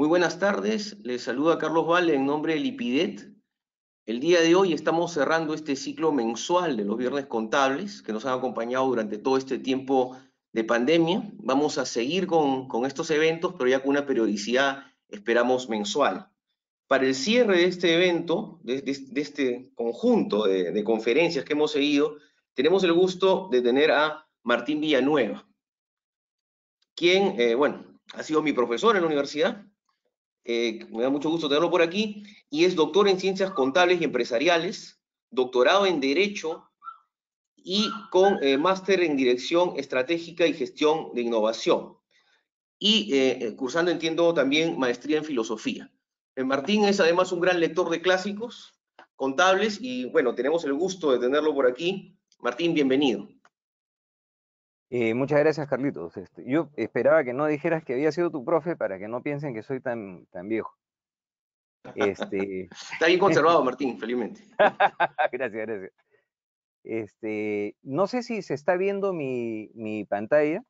Muy buenas tardes, les saluda Carlos Valle en nombre de lipidet El día de hoy estamos cerrando este ciclo mensual de los viernes contables que nos han acompañado durante todo este tiempo de pandemia. Vamos a seguir con, estos eventos, pero ya con una periodicidad, esperamos, mensual. Para el cierre de este evento, de, este conjunto de, conferencias que hemos seguido, tenemos el gusto de tener a Martín Villanueva, quien, eh, bueno, ha sido mi profesor en la universidad, eh, me da mucho gusto tenerlo por aquí, y es doctor en Ciencias Contables y Empresariales, doctorado en Derecho y con eh, máster en Dirección Estratégica y Gestión de Innovación. Y eh, cursando, entiendo, también maestría en Filosofía. Martín es además un gran lector de clásicos contables y bueno, tenemos el gusto de tenerlo por aquí. Martín, bienvenido. Eh, muchas gracias, Carlitos. Este, yo esperaba que no dijeras que había sido tu profe para que no piensen que soy tan, tan viejo. Este... Está bien conservado, Martín, felizmente. gracias, gracias. Este, no sé si se está viendo mi, mi, pantalla.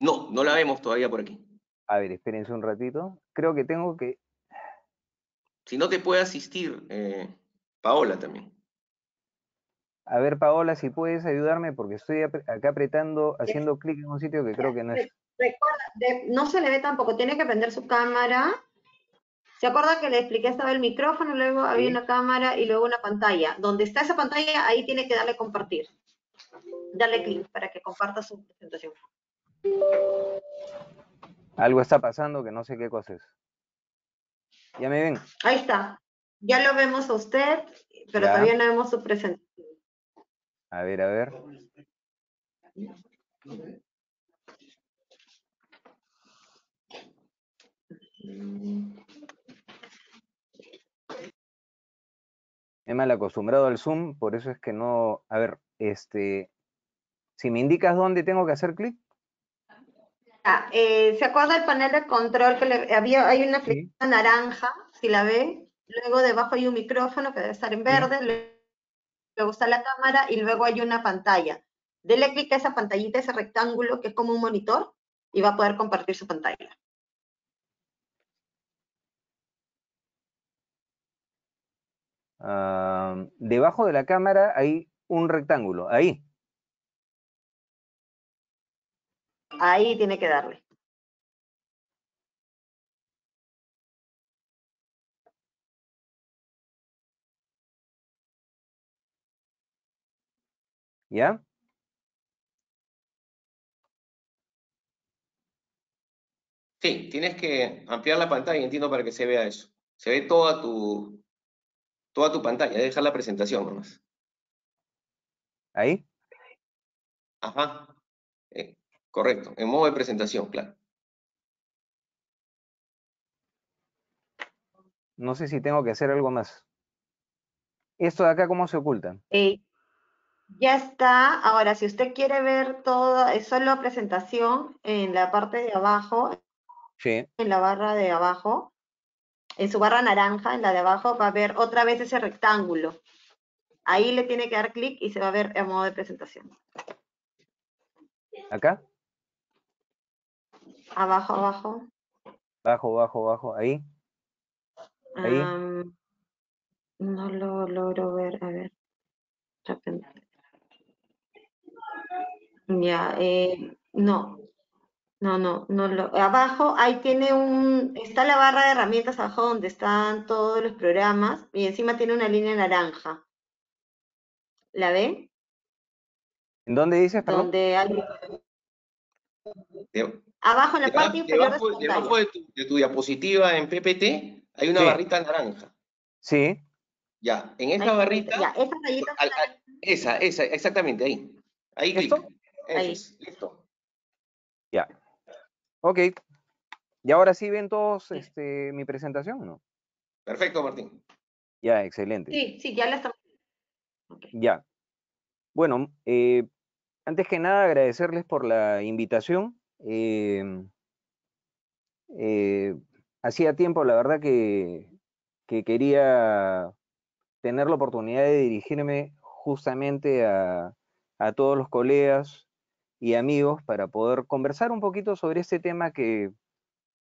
No, no la vemos todavía por aquí. A ver, espérense un ratito. Creo que tengo que... Si no te puede asistir, eh, Paola también. A ver, Paola, si puedes ayudarme, porque estoy acá apretando, haciendo clic en un sitio que creo que no es. Recuerda, no se le ve tampoco, tiene que prender su cámara. ¿Se acuerda que le expliqué? Estaba el micrófono, luego había una cámara y luego una pantalla. Donde está esa pantalla, ahí tiene que darle compartir. Dale clic para que comparta su presentación. Algo está pasando que no sé qué cosa es. ¿Ya me ven? Ahí está. Ya lo vemos a usted, pero también todavía no vemos su presentación. A ver, a ver. He mal acostumbrado al Zoom, por eso es que no... A ver, este... Si me indicas dónde tengo que hacer clic. Ah, eh, ¿Se acuerda el panel de control que había? Hay una flecha naranja, si la ve. Luego debajo hay un micrófono que debe estar en verde luego está la cámara y luego hay una pantalla. Dele clic a esa pantallita, ese rectángulo que es como un monitor y va a poder compartir su pantalla. Ah, debajo de la cámara hay un rectángulo, ahí. Ahí tiene que darle. ¿Ya? Sí, tienes que ampliar la pantalla, entiendo, para que se vea eso. Se ve toda tu, toda tu pantalla, deja la presentación nomás. ¿Ahí? Ajá, eh, correcto, en modo de presentación, claro. No sé si tengo que hacer algo más. ¿Esto de acá cómo se oculta? Eh, ya está. Ahora, si usted quiere ver todo, es solo presentación en la parte de abajo, sí. en la barra de abajo, en su barra naranja, en la de abajo, va a ver otra vez ese rectángulo. Ahí le tiene que dar clic y se va a ver en modo de presentación. ¿Acá? Abajo, abajo. Abajo, abajo, abajo. Ahí. Ahí. no lo logro ver. A ver. Ya, eh, no, no, no, no lo. Abajo ahí tiene un, está la barra de herramientas abajo donde están todos los programas y encima tiene una línea naranja. ¿La ve? ¿En dónde dice? Donde abajo en la parte inferior de, tu, diapositiva en PPT hay una barrita naranja. Sí. Ya, en esa barrita. esa rayita. esa, exactamente ahí. Ahí clic. Ahí. listo. Ya. Ok. Y ahora sí ven todos este, mi presentación, ¿no? Perfecto, Martín. Ya, excelente. Sí, sí, ya la estamos. Ya. Bueno, eh, antes que nada agradecerles por la invitación. Eh, eh, hacía tiempo, la verdad, que, que, quería tener la oportunidad de dirigirme justamente a, a todos los colegas y amigos para poder conversar un poquito sobre este tema que,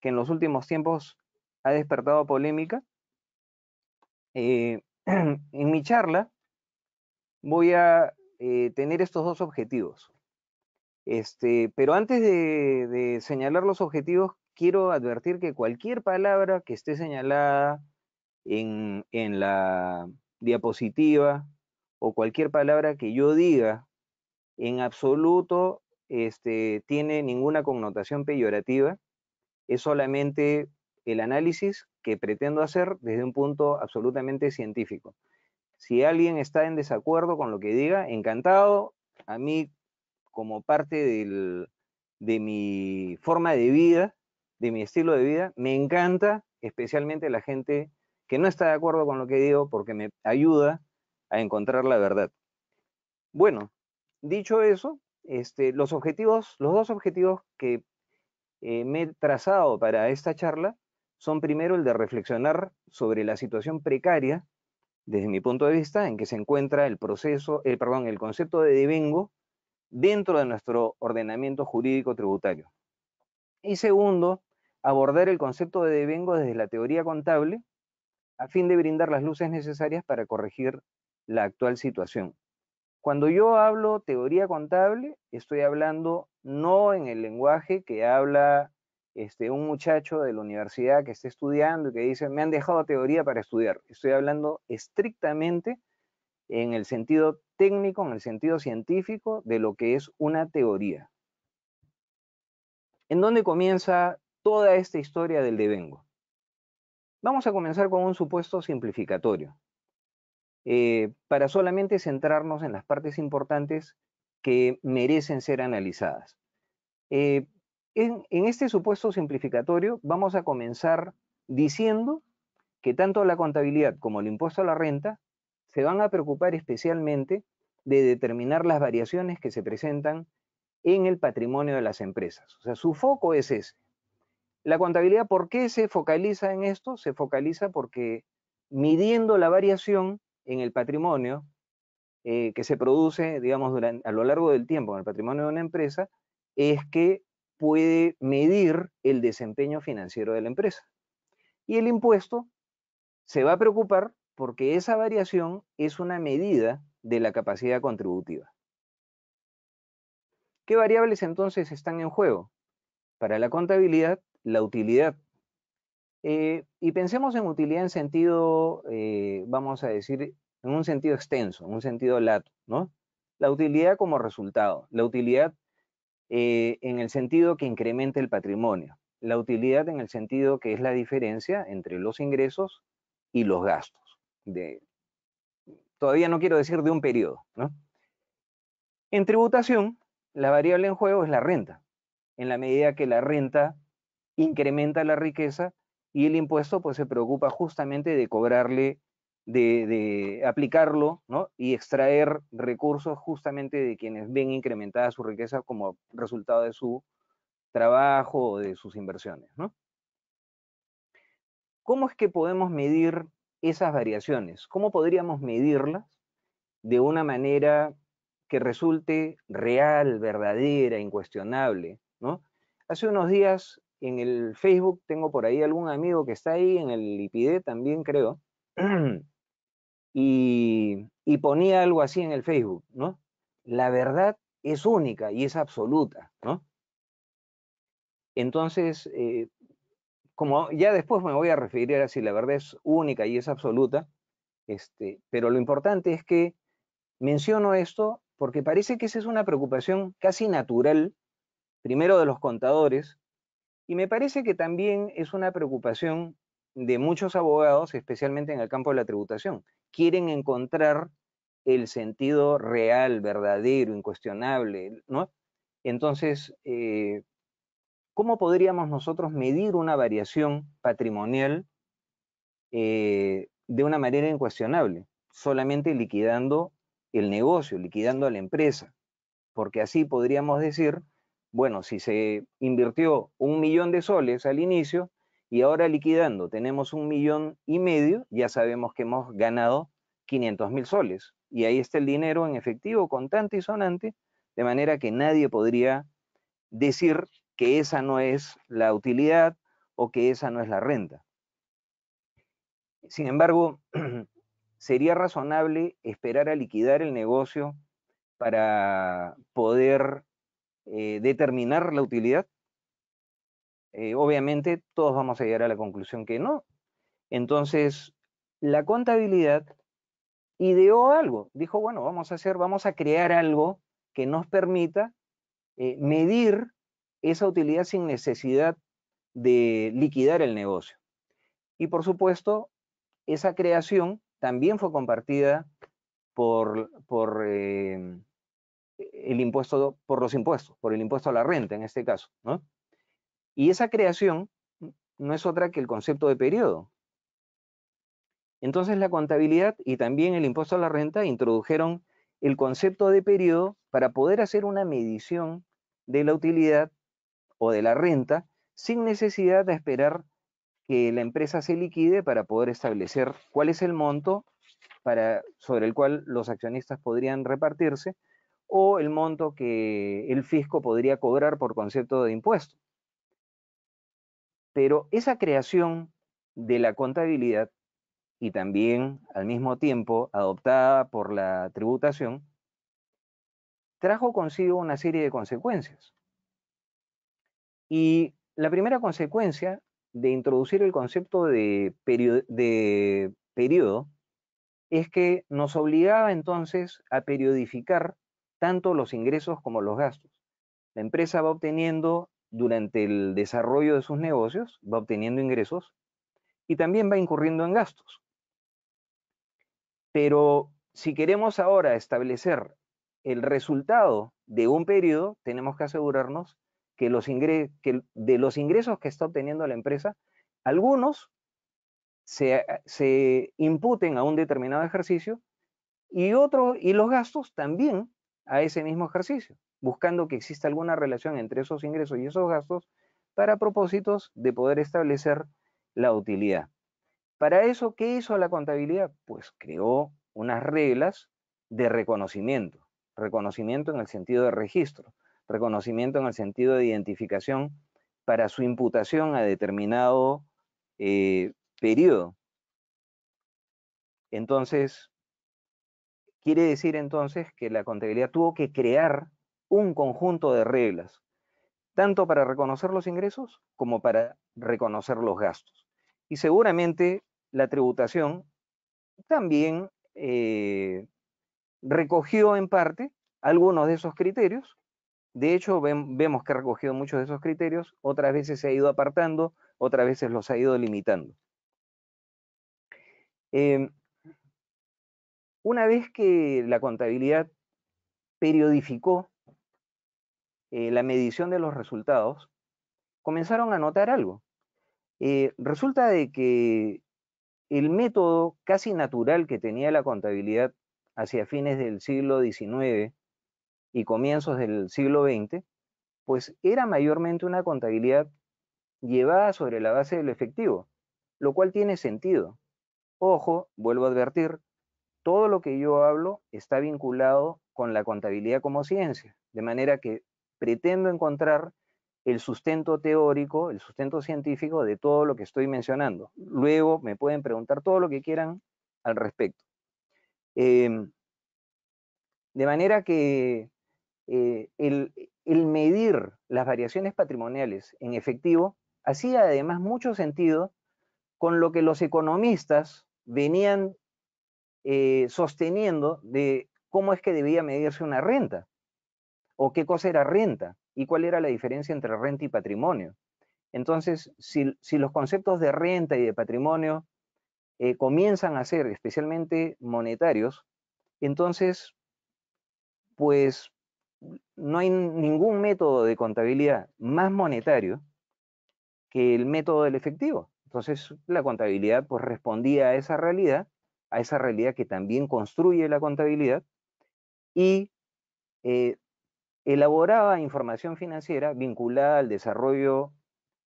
en los últimos tiempos ha despertado polémica. Eh, en mi charla voy a eh, tener estos dos objetivos. Este, pero antes de, señalar los objetivos, quiero advertir que cualquier palabra que esté señalada en, en la diapositiva o cualquier palabra que yo diga, en absoluto este, tiene ninguna connotación peyorativa, es solamente el análisis que pretendo hacer desde un punto absolutamente científico. Si alguien está en desacuerdo con lo que diga, encantado, a mí como parte del, de mi forma de vida, de mi estilo de vida, me encanta especialmente la gente que no está de acuerdo con lo que digo porque me ayuda a encontrar la verdad. Bueno, dicho eso, este, los objetivos, los dos objetivos que eh, me he trazado para esta charla son primero el de reflexionar sobre la situación precaria desde mi punto de vista en que se encuentra el proceso, eh, perdón, el concepto de devengo dentro de nuestro ordenamiento jurídico tributario. Y segundo, abordar el concepto de devengo desde la teoría contable a fin de brindar las luces necesarias para corregir la actual situación. Cuando yo hablo teoría contable, estoy hablando no en el lenguaje que habla este, un muchacho de la universidad que está estudiando y que dice, me han dejado teoría para estudiar. Estoy hablando estrictamente en el sentido técnico, en el sentido científico de lo que es una teoría. ¿En dónde comienza toda esta historia del devengo? Vamos a comenzar con un supuesto simplificatorio. Eh, para solamente centrarnos en las partes importantes que merecen ser analizadas. Eh, en, en este supuesto simplificatorio vamos a comenzar diciendo que tanto la contabilidad como el impuesto a la renta se van a preocupar especialmente de determinar las variaciones que se presentan en el patrimonio de las empresas. O sea, su foco es ese. La contabilidad, ¿por qué se focaliza en esto? Se focaliza porque midiendo la variación en el patrimonio eh, que se produce, digamos, a lo largo del tiempo en el patrimonio de una empresa, es que puede medir el desempeño financiero de la empresa. Y el impuesto se va a preocupar porque esa variación es una medida de la capacidad contributiva. ¿Qué variables entonces están en juego? Para la contabilidad, la utilidad eh, y pensemos en utilidad en sentido, eh, vamos a decir, en un sentido extenso, en un sentido lato, ¿no? La utilidad como resultado, la utilidad eh, en el sentido que incrementa el patrimonio, la utilidad en el sentido que es la diferencia entre los ingresos y los gastos. De, todavía no quiero decir de un periodo, ¿no? En tributación, la variable en juego es la renta. En la medida que la renta incrementa la riqueza, y el impuesto pues se preocupa justamente de cobrarle, de, aplicarlo, Y extraer recursos justamente de quienes ven incrementada su riqueza como resultado de su trabajo o de sus inversiones, ¿Cómo es que podemos medir esas variaciones? ¿Cómo podríamos medirlas de una manera que resulte real, verdadera, incuestionable, Hace unos días en el Facebook tengo por ahí algún amigo que está ahí, en el IPD también creo, y, ponía algo así en el Facebook, ¿no? La verdad es única y es absoluta, ¿no? Entonces, eh, como ya después me voy a referir a si la verdad es única y es absoluta, este, pero lo importante es que menciono esto porque parece que esa es una preocupación casi natural, primero de los contadores, y me parece que también es una preocupación de muchos abogados, especialmente en el campo de la tributación. Quieren encontrar el sentido real, verdadero, incuestionable, ¿no? Entonces, eh, ¿cómo podríamos nosotros medir una variación patrimonial eh, de una manera incuestionable? Solamente liquidando el negocio, liquidando a la empresa, porque así podríamos decir bueno, si se invirtió un millón de soles al inicio y ahora liquidando tenemos un millón y medio, ya sabemos que hemos ganado 500 mil soles. Y ahí está el dinero en efectivo, contante y sonante, de manera que nadie podría decir que esa no es la utilidad o que esa no es la renta. Sin embargo, sería razonable esperar a liquidar el negocio para poder eh, determinar la utilidad? Eh, obviamente todos vamos a llegar a la conclusión que no. Entonces, la contabilidad ideó algo, dijo, bueno, vamos a hacer, vamos a crear algo que nos permita eh, medir esa utilidad sin necesidad de liquidar el negocio. Y por supuesto, esa creación también fue compartida por, por em, el impuesto por los impuestos, por el impuesto a la renta en este caso. ¿no? Y esa creación no es otra que el concepto de periodo. Entonces la contabilidad y también el impuesto a la renta introdujeron el concepto de periodo para poder hacer una medición de la utilidad o de la renta sin necesidad de esperar que la empresa se liquide para poder establecer cuál es el monto para, sobre el cual los accionistas podrían repartirse o el monto que el fisco podría cobrar por concepto de impuesto. Pero esa creación de la contabilidad y también al mismo tiempo adoptada por la tributación, trajo consigo una serie de consecuencias. Y la primera consecuencia de introducir el concepto de, de periodo es que nos obligaba entonces a periodificar tanto los ingresos como los gastos. La empresa va obteniendo, durante el desarrollo de sus negocios, va obteniendo ingresos y también va incurriendo en gastos. Pero si queremos ahora establecer el resultado de un periodo, tenemos que asegurarnos que, los que de los ingresos que está obteniendo la empresa, algunos se, imputen a un determinado ejercicio y, otro, y los gastos también a ese mismo ejercicio, buscando que exista alguna relación entre esos ingresos y esos gastos para propósitos de poder establecer la utilidad. Para eso, ¿qué hizo la contabilidad? Pues creó unas reglas de reconocimiento, reconocimiento en el sentido de registro, reconocimiento en el sentido de identificación para su imputación a determinado eh, periodo. Entonces, Quiere decir entonces que la contabilidad tuvo que crear un conjunto de reglas, tanto para reconocer los ingresos como para reconocer los gastos. Y seguramente la tributación también eh, recogió en parte algunos de esos criterios. De hecho, vemos que ha recogido muchos de esos criterios, otras veces se ha ido apartando, otras veces los ha ido limitando. Em, una vez que la contabilidad periodificó eh, la medición de los resultados, comenzaron a notar algo. Eh, resulta de que el método casi natural que tenía la contabilidad hacia fines del siglo XIX y comienzos del siglo XX, pues era mayormente una contabilidad llevada sobre la base del efectivo, lo cual tiene sentido. Ojo, vuelvo a advertir, todo lo que yo hablo está vinculado con la contabilidad como ciencia, de manera que pretendo encontrar el sustento teórico, el sustento científico de todo lo que estoy mencionando. Luego me pueden preguntar todo lo que quieran al respecto. Em, de manera que eh, el, el medir las variaciones patrimoniales en efectivo hacía además mucho sentido con lo que los economistas venían eh, sosteniendo de cómo es que debía medirse una renta, o qué cosa era renta, y cuál era la diferencia entre renta y patrimonio. Entonces, si, los conceptos de renta y de patrimonio eh, comienzan a ser especialmente monetarios, entonces, pues no hay ningún método de contabilidad más monetario que el método del efectivo. Entonces, la contabilidad pues, respondía a esa realidad a esa realidad que también construye la contabilidad y eh, elaboraba información financiera vinculada al desarrollo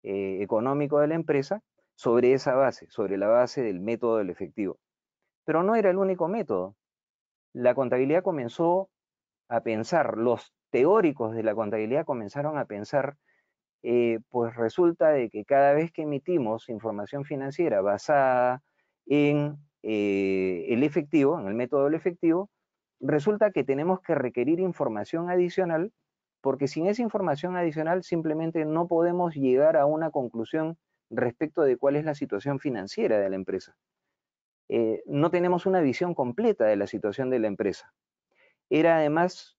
eh, económico de la empresa sobre esa base, sobre la base del método del efectivo. Pero no era el único método. La contabilidad comenzó a pensar, los teóricos de la contabilidad comenzaron a pensar, eh, pues resulta de que cada vez que emitimos información financiera basada en eh, el efectivo, en el método del efectivo, resulta que tenemos que requerir información adicional, porque sin esa información adicional simplemente no podemos llegar a una conclusión respecto de cuál es la situación financiera de la empresa. Eh, no tenemos una visión completa de la situación de la empresa. Era además,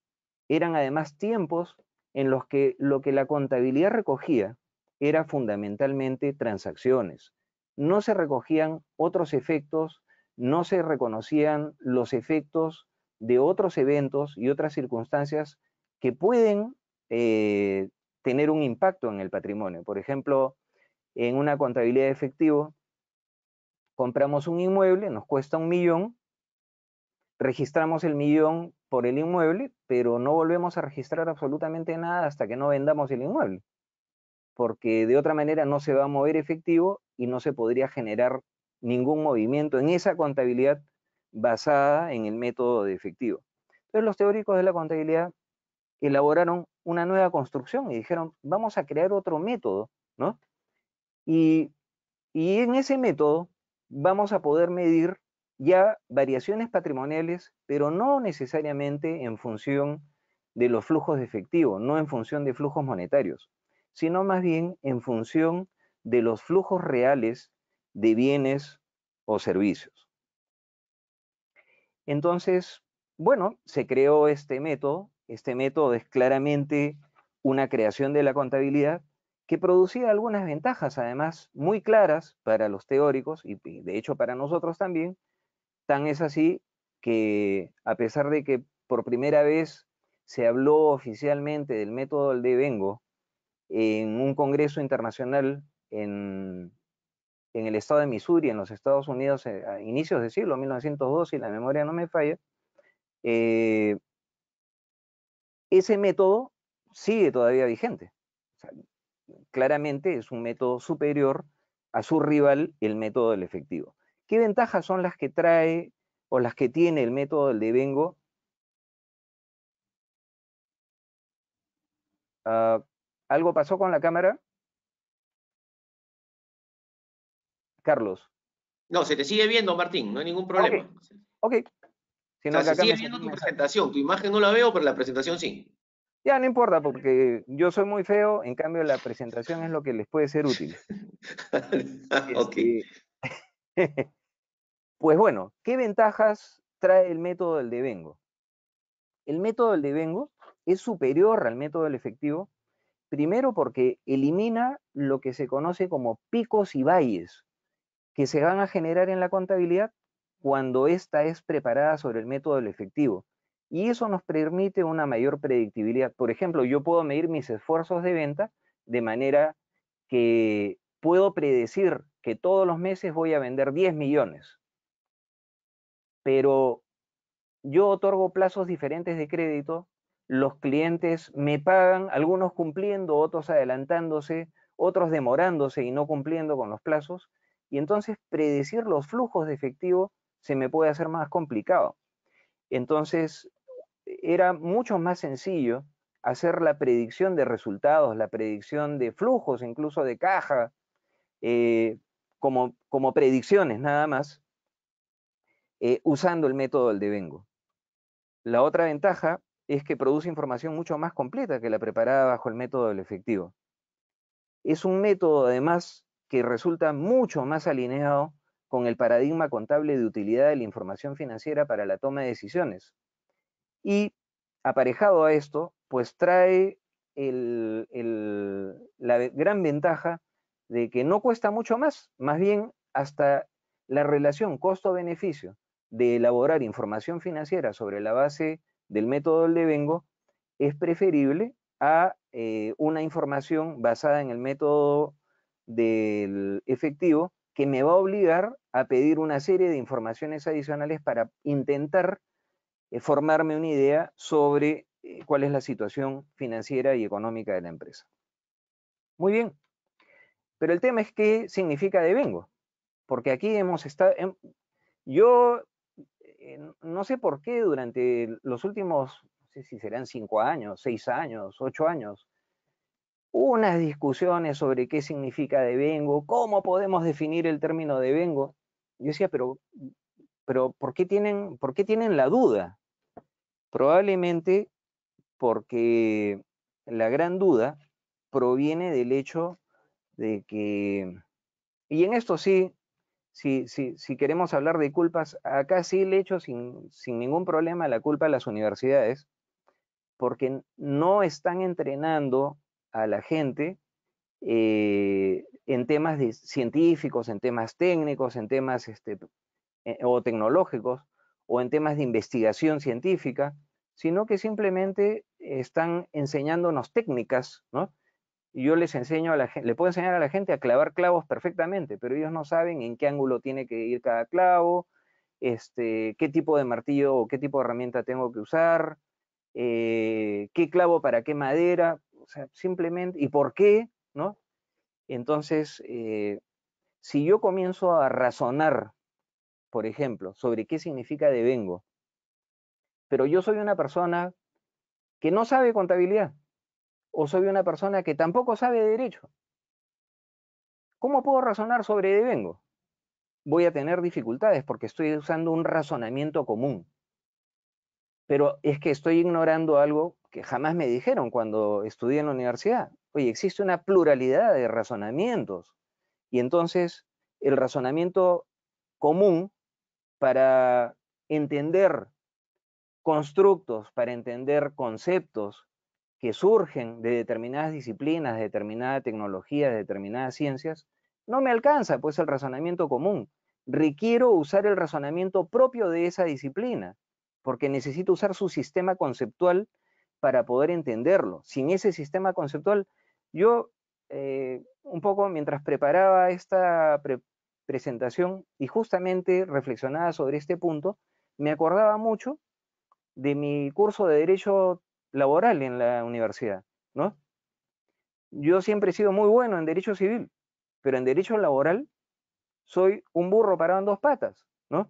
eran además tiempos en los que lo que la contabilidad recogía era fundamentalmente transacciones. No se recogían otros efectos no se reconocían los efectos de otros eventos y otras circunstancias que pueden eh, tener un impacto en el patrimonio. Por ejemplo, en una contabilidad de efectivo, compramos un inmueble, nos cuesta un millón, registramos el millón por el inmueble, pero no volvemos a registrar absolutamente nada hasta que no vendamos el inmueble, porque de otra manera no se va a mover efectivo y no se podría generar ningún movimiento en esa contabilidad basada en el método de efectivo. Entonces los teóricos de la contabilidad elaboraron una nueva construcción y dijeron, vamos a crear otro método, ¿no? Y, y en ese método vamos a poder medir ya variaciones patrimoniales, pero no necesariamente en función de los flujos de efectivo, no en función de flujos monetarios, sino más bien en función de los flujos reales de bienes o servicios. Entonces, bueno, se creó este método. Este método es claramente una creación de la contabilidad que producía algunas ventajas, además, muy claras para los teóricos y de hecho para nosotros también. Tan es así que a pesar de que por primera vez se habló oficialmente del método de devengo en un congreso internacional en en el estado de Missouri, en los Estados Unidos, eh, a inicios del siglo 1902, si la memoria no me falla, eh, ese método sigue todavía vigente. claramente es un método superior a su rival, el método del efectivo. ¿Qué ventajas son las que trae o las que tiene el método del devengo? Ah, ¿Algo pasó con la cámara? Carlos. No, se te sigue viendo, Martín, no hay ningún problema. Ok. okay. sigue viendo tu presentación, tu imagen no la veo, pero la presentación sí. Ya, no importa, porque yo soy muy feo, en cambio la presentación es lo que les puede ser útil. ok. Este, pues bueno, ¿qué ventajas trae el método del devengo? El método del devengo es superior al método del efectivo, primero porque elimina lo que se conoce como picos y valles que se van a generar en la contabilidad cuando ésta es preparada sobre el método del efectivo. Y eso nos permite una mayor predictibilidad. Por ejemplo, yo puedo medir mis esfuerzos de venta de manera que puedo predecir que todos los meses voy a vender 10 millones. Pero yo otorgo plazos diferentes de crédito, los clientes me pagan, algunos cumpliendo, otros adelantándose, otros demorándose y no cumpliendo con los plazos, y entonces predecir los flujos de efectivo se me puede hacer más complicado. Entonces, era mucho más sencillo hacer la predicción de resultados, la predicción de flujos, incluso de caja, eh, como, como, predicciones nada más, eh, usando el método del devengo. La otra ventaja es que produce información mucho más completa que la preparada bajo el método del efectivo. Es un método, además, que resulta mucho más alineado con el paradigma contable de utilidad de la información financiera para la toma de decisiones. Y aparejado a esto, pues trae la gran ventaja de que no cuesta mucho más, más bien hasta la relación costo-beneficio de elaborar información financiera sobre la base del método del devengo es preferible a eh, una información basada en el método del efectivo que me va a obligar a pedir una serie de informaciones adicionales para intentar eh, formarme una idea sobre eh, cuál es la situación financiera y económica de la empresa. Muy bien, pero el tema es qué significa vengo, porque aquí hemos estado, em, yo eh, no sé por qué durante los últimos, no sé si serán cinco años, seis años, ocho años, unas discusiones sobre qué significa de vengo cómo podemos definir el término de vengo Yo decía, pero, pero ¿por, qué tienen, tienen la duda? Probablemente porque la gran duda proviene del hecho de que, y en esto sí, si, si queremos hablar de culpas, acá sí le echo sin, sin ningún problema la culpa a las universidades, porque no están entrenando a la gente eh, en temas científicos, en temas técnicos, en temas este, eh, o tecnológicos o en temas de investigación científica, sino que simplemente están enseñándonos técnicas, ¿no? Yo les enseño a la gente, le puedo enseñar a la gente a clavar clavos perfectamente, pero ellos no saben en qué ángulo tiene que ir cada clavo, este, qué tipo de martillo o qué tipo de herramienta tengo que usar, eh, qué clavo para qué madera, o sea, simplemente, ¿y por qué? ¿No? Entonces, eh, si yo comienzo a razonar, por ejemplo, sobre qué significa devengo, pero yo soy una persona que no sabe contabilidad, o soy una persona que tampoco sabe derecho, ¿cómo puedo razonar sobre devengo? Voy a tener dificultades porque estoy usando un razonamiento común, pero es que estoy ignorando algo que jamás me dijeron cuando estudié en la universidad. Oye, existe una pluralidad de razonamientos. Y entonces el razonamiento común para entender constructos, para entender conceptos que surgen de determinadas disciplinas, de determinada tecnología, de determinadas ciencias, no me alcanza pues el razonamiento común. Requiero usar el razonamiento propio de esa disciplina, porque necesito usar su sistema conceptual para poder entenderlo. Sin ese sistema conceptual, yo eh, un poco mientras preparaba esta presentación y justamente reflexionaba sobre este punto, me acordaba mucho de mi curso de Derecho Laboral en la universidad, ¿no? Yo siempre he sido muy bueno en Derecho Civil, pero en Derecho Laboral soy un burro parado en dos patas, ¿no?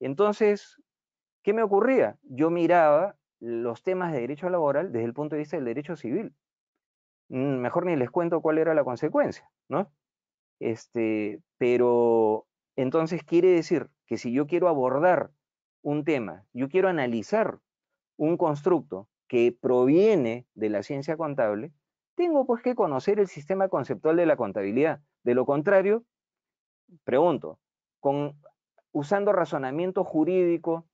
Entonces, ¿qué me ocurría? Yo miraba los temas de derecho laboral desde el punto de vista del derecho civil. Mm, mejor ni les cuento cuál era la consecuencia, ¿no? Este, pero entonces quiere decir que si yo quiero abordar un tema, yo quiero analizar un constructo que proviene de la ciencia contable, tengo pues que conocer el sistema conceptual de la contabilidad. De lo contrario, pregunto, con, usando razonamiento jurídico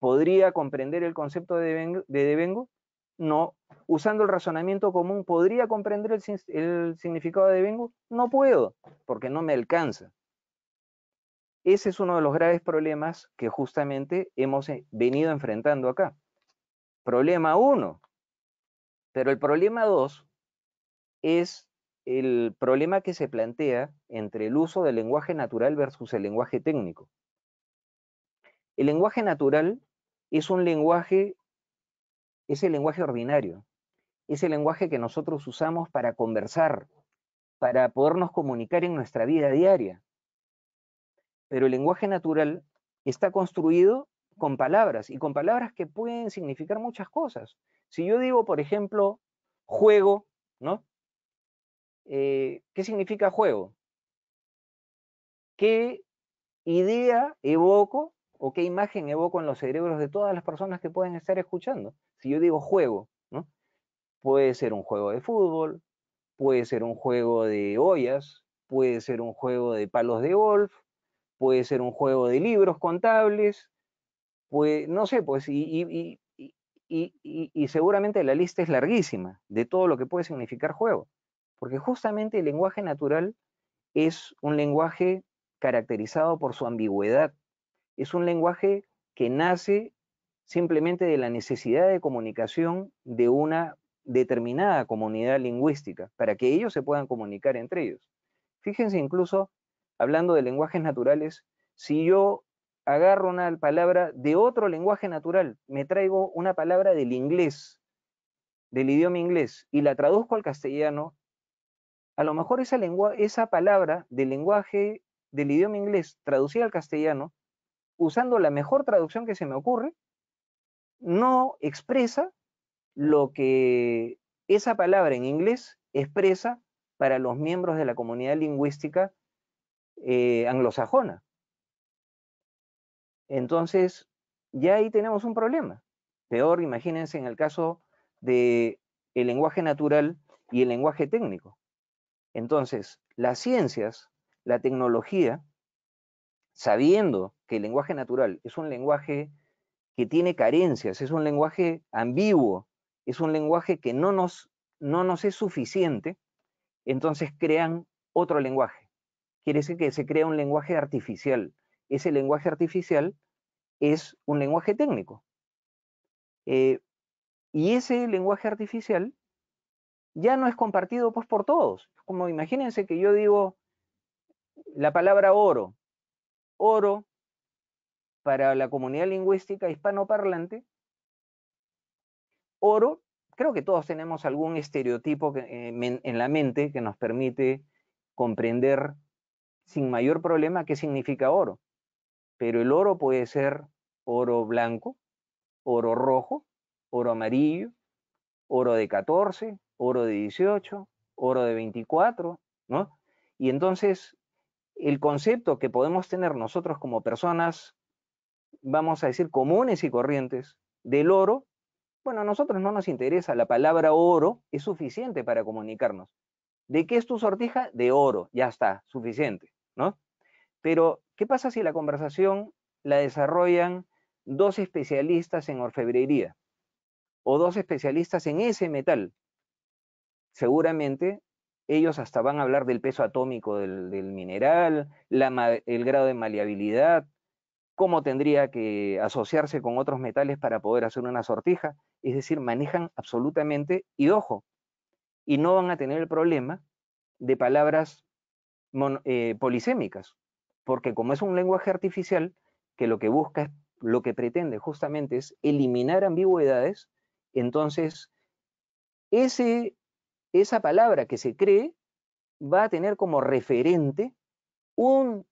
podría comprender el concepto de devengo, de No. Usando el razonamiento común, ¿podría comprender el, significado de devengo? No puedo, porque no me alcanza. Ese es uno de los graves problemas que justamente hemos eh, venido enfrentando acá. Problema uno. Pero el problema dos es el problema que se plantea entre el uso del lenguaje natural versus el lenguaje técnico. El lenguaje natural es un lenguaje, es el lenguaje ordinario, es el lenguaje que nosotros usamos para conversar, para podernos comunicar en nuestra vida diaria. Pero el lenguaje natural está construido con palabras y con palabras que pueden significar muchas cosas. Si yo digo, por ejemplo, juego, ¿no? Eh, ¿Qué significa juego? ¿Qué idea evoco o qué imagen evoco en los cerebros de todas las personas que pueden estar escuchando. Si yo digo juego, ¿no? Puede ser un juego de fútbol, puede ser un juego de ollas, puede ser un juego de palos de golf, puede ser un juego de libros contables, pues no sé, pues y, y, y, seguramente la lista es larguísima de todo lo que puede significar juego, porque justamente el lenguaje natural es un lenguaje caracterizado por su ambigüedad, es un lenguaje que nace simplemente de la necesidad de comunicación de una determinada comunidad lingüística, para que ellos se puedan comunicar entre ellos. Fíjense incluso, hablando de lenguajes naturales, si yo agarro una palabra de otro lenguaje natural, me traigo una palabra del inglés, del idioma inglés, y la traduzco al castellano, a lo mejor esa, esa palabra del lenguaje del idioma inglés traducida al castellano usando la mejor traducción que se me ocurre, no expresa lo que esa palabra en inglés expresa para los miembros de la comunidad lingüística eh, anglosajona. Entonces, ya ahí tenemos un problema. Peor, imagínense, en el caso del el lenguaje natural y el lenguaje técnico. Entonces, las ciencias, la tecnología, sabiendo que el lenguaje natural es un lenguaje que tiene carencias, es un lenguaje ambiguo, es un lenguaje que no nos, no nos es suficiente, entonces crean otro lenguaje. Quiere decir que se crea un lenguaje artificial. Ese lenguaje artificial es un lenguaje técnico. Eh, y ese lenguaje artificial ya no es compartido pues, por todos. Como imagínense que yo digo la palabra oro. Oro para la comunidad lingüística hispanoparlante, oro, creo que todos tenemos algún estereotipo eh, en la mente que nos permite comprender sin mayor problema qué significa oro. Pero el oro puede ser oro blanco, oro rojo, oro amarillo, oro de 14, oro de 18, oro de 24, ¿no? Y entonces el concepto que podemos tener nosotros como personas vamos a decir, comunes y corrientes del oro, bueno, a nosotros no nos interesa, la palabra oro es suficiente para comunicarnos. ¿De qué es tu sortija? De oro, ya está, suficiente, ¿no? Pero, ¿qué pasa si la conversación la desarrollan dos especialistas en orfebrería o dos especialistas en ese metal? Seguramente ellos hasta van a hablar del peso atómico del, mineral, el grado de maleabilidad, cómo tendría que asociarse con otros metales para poder hacer una sortija, es decir, manejan absolutamente, y ojo, y no van a tener el problema de palabras eh, polisémicas, porque como es un lenguaje artificial, que lo que busca es, lo que pretende justamente es eliminar ambigüedades, entonces ese, esa palabra que se cree va a tener como referente un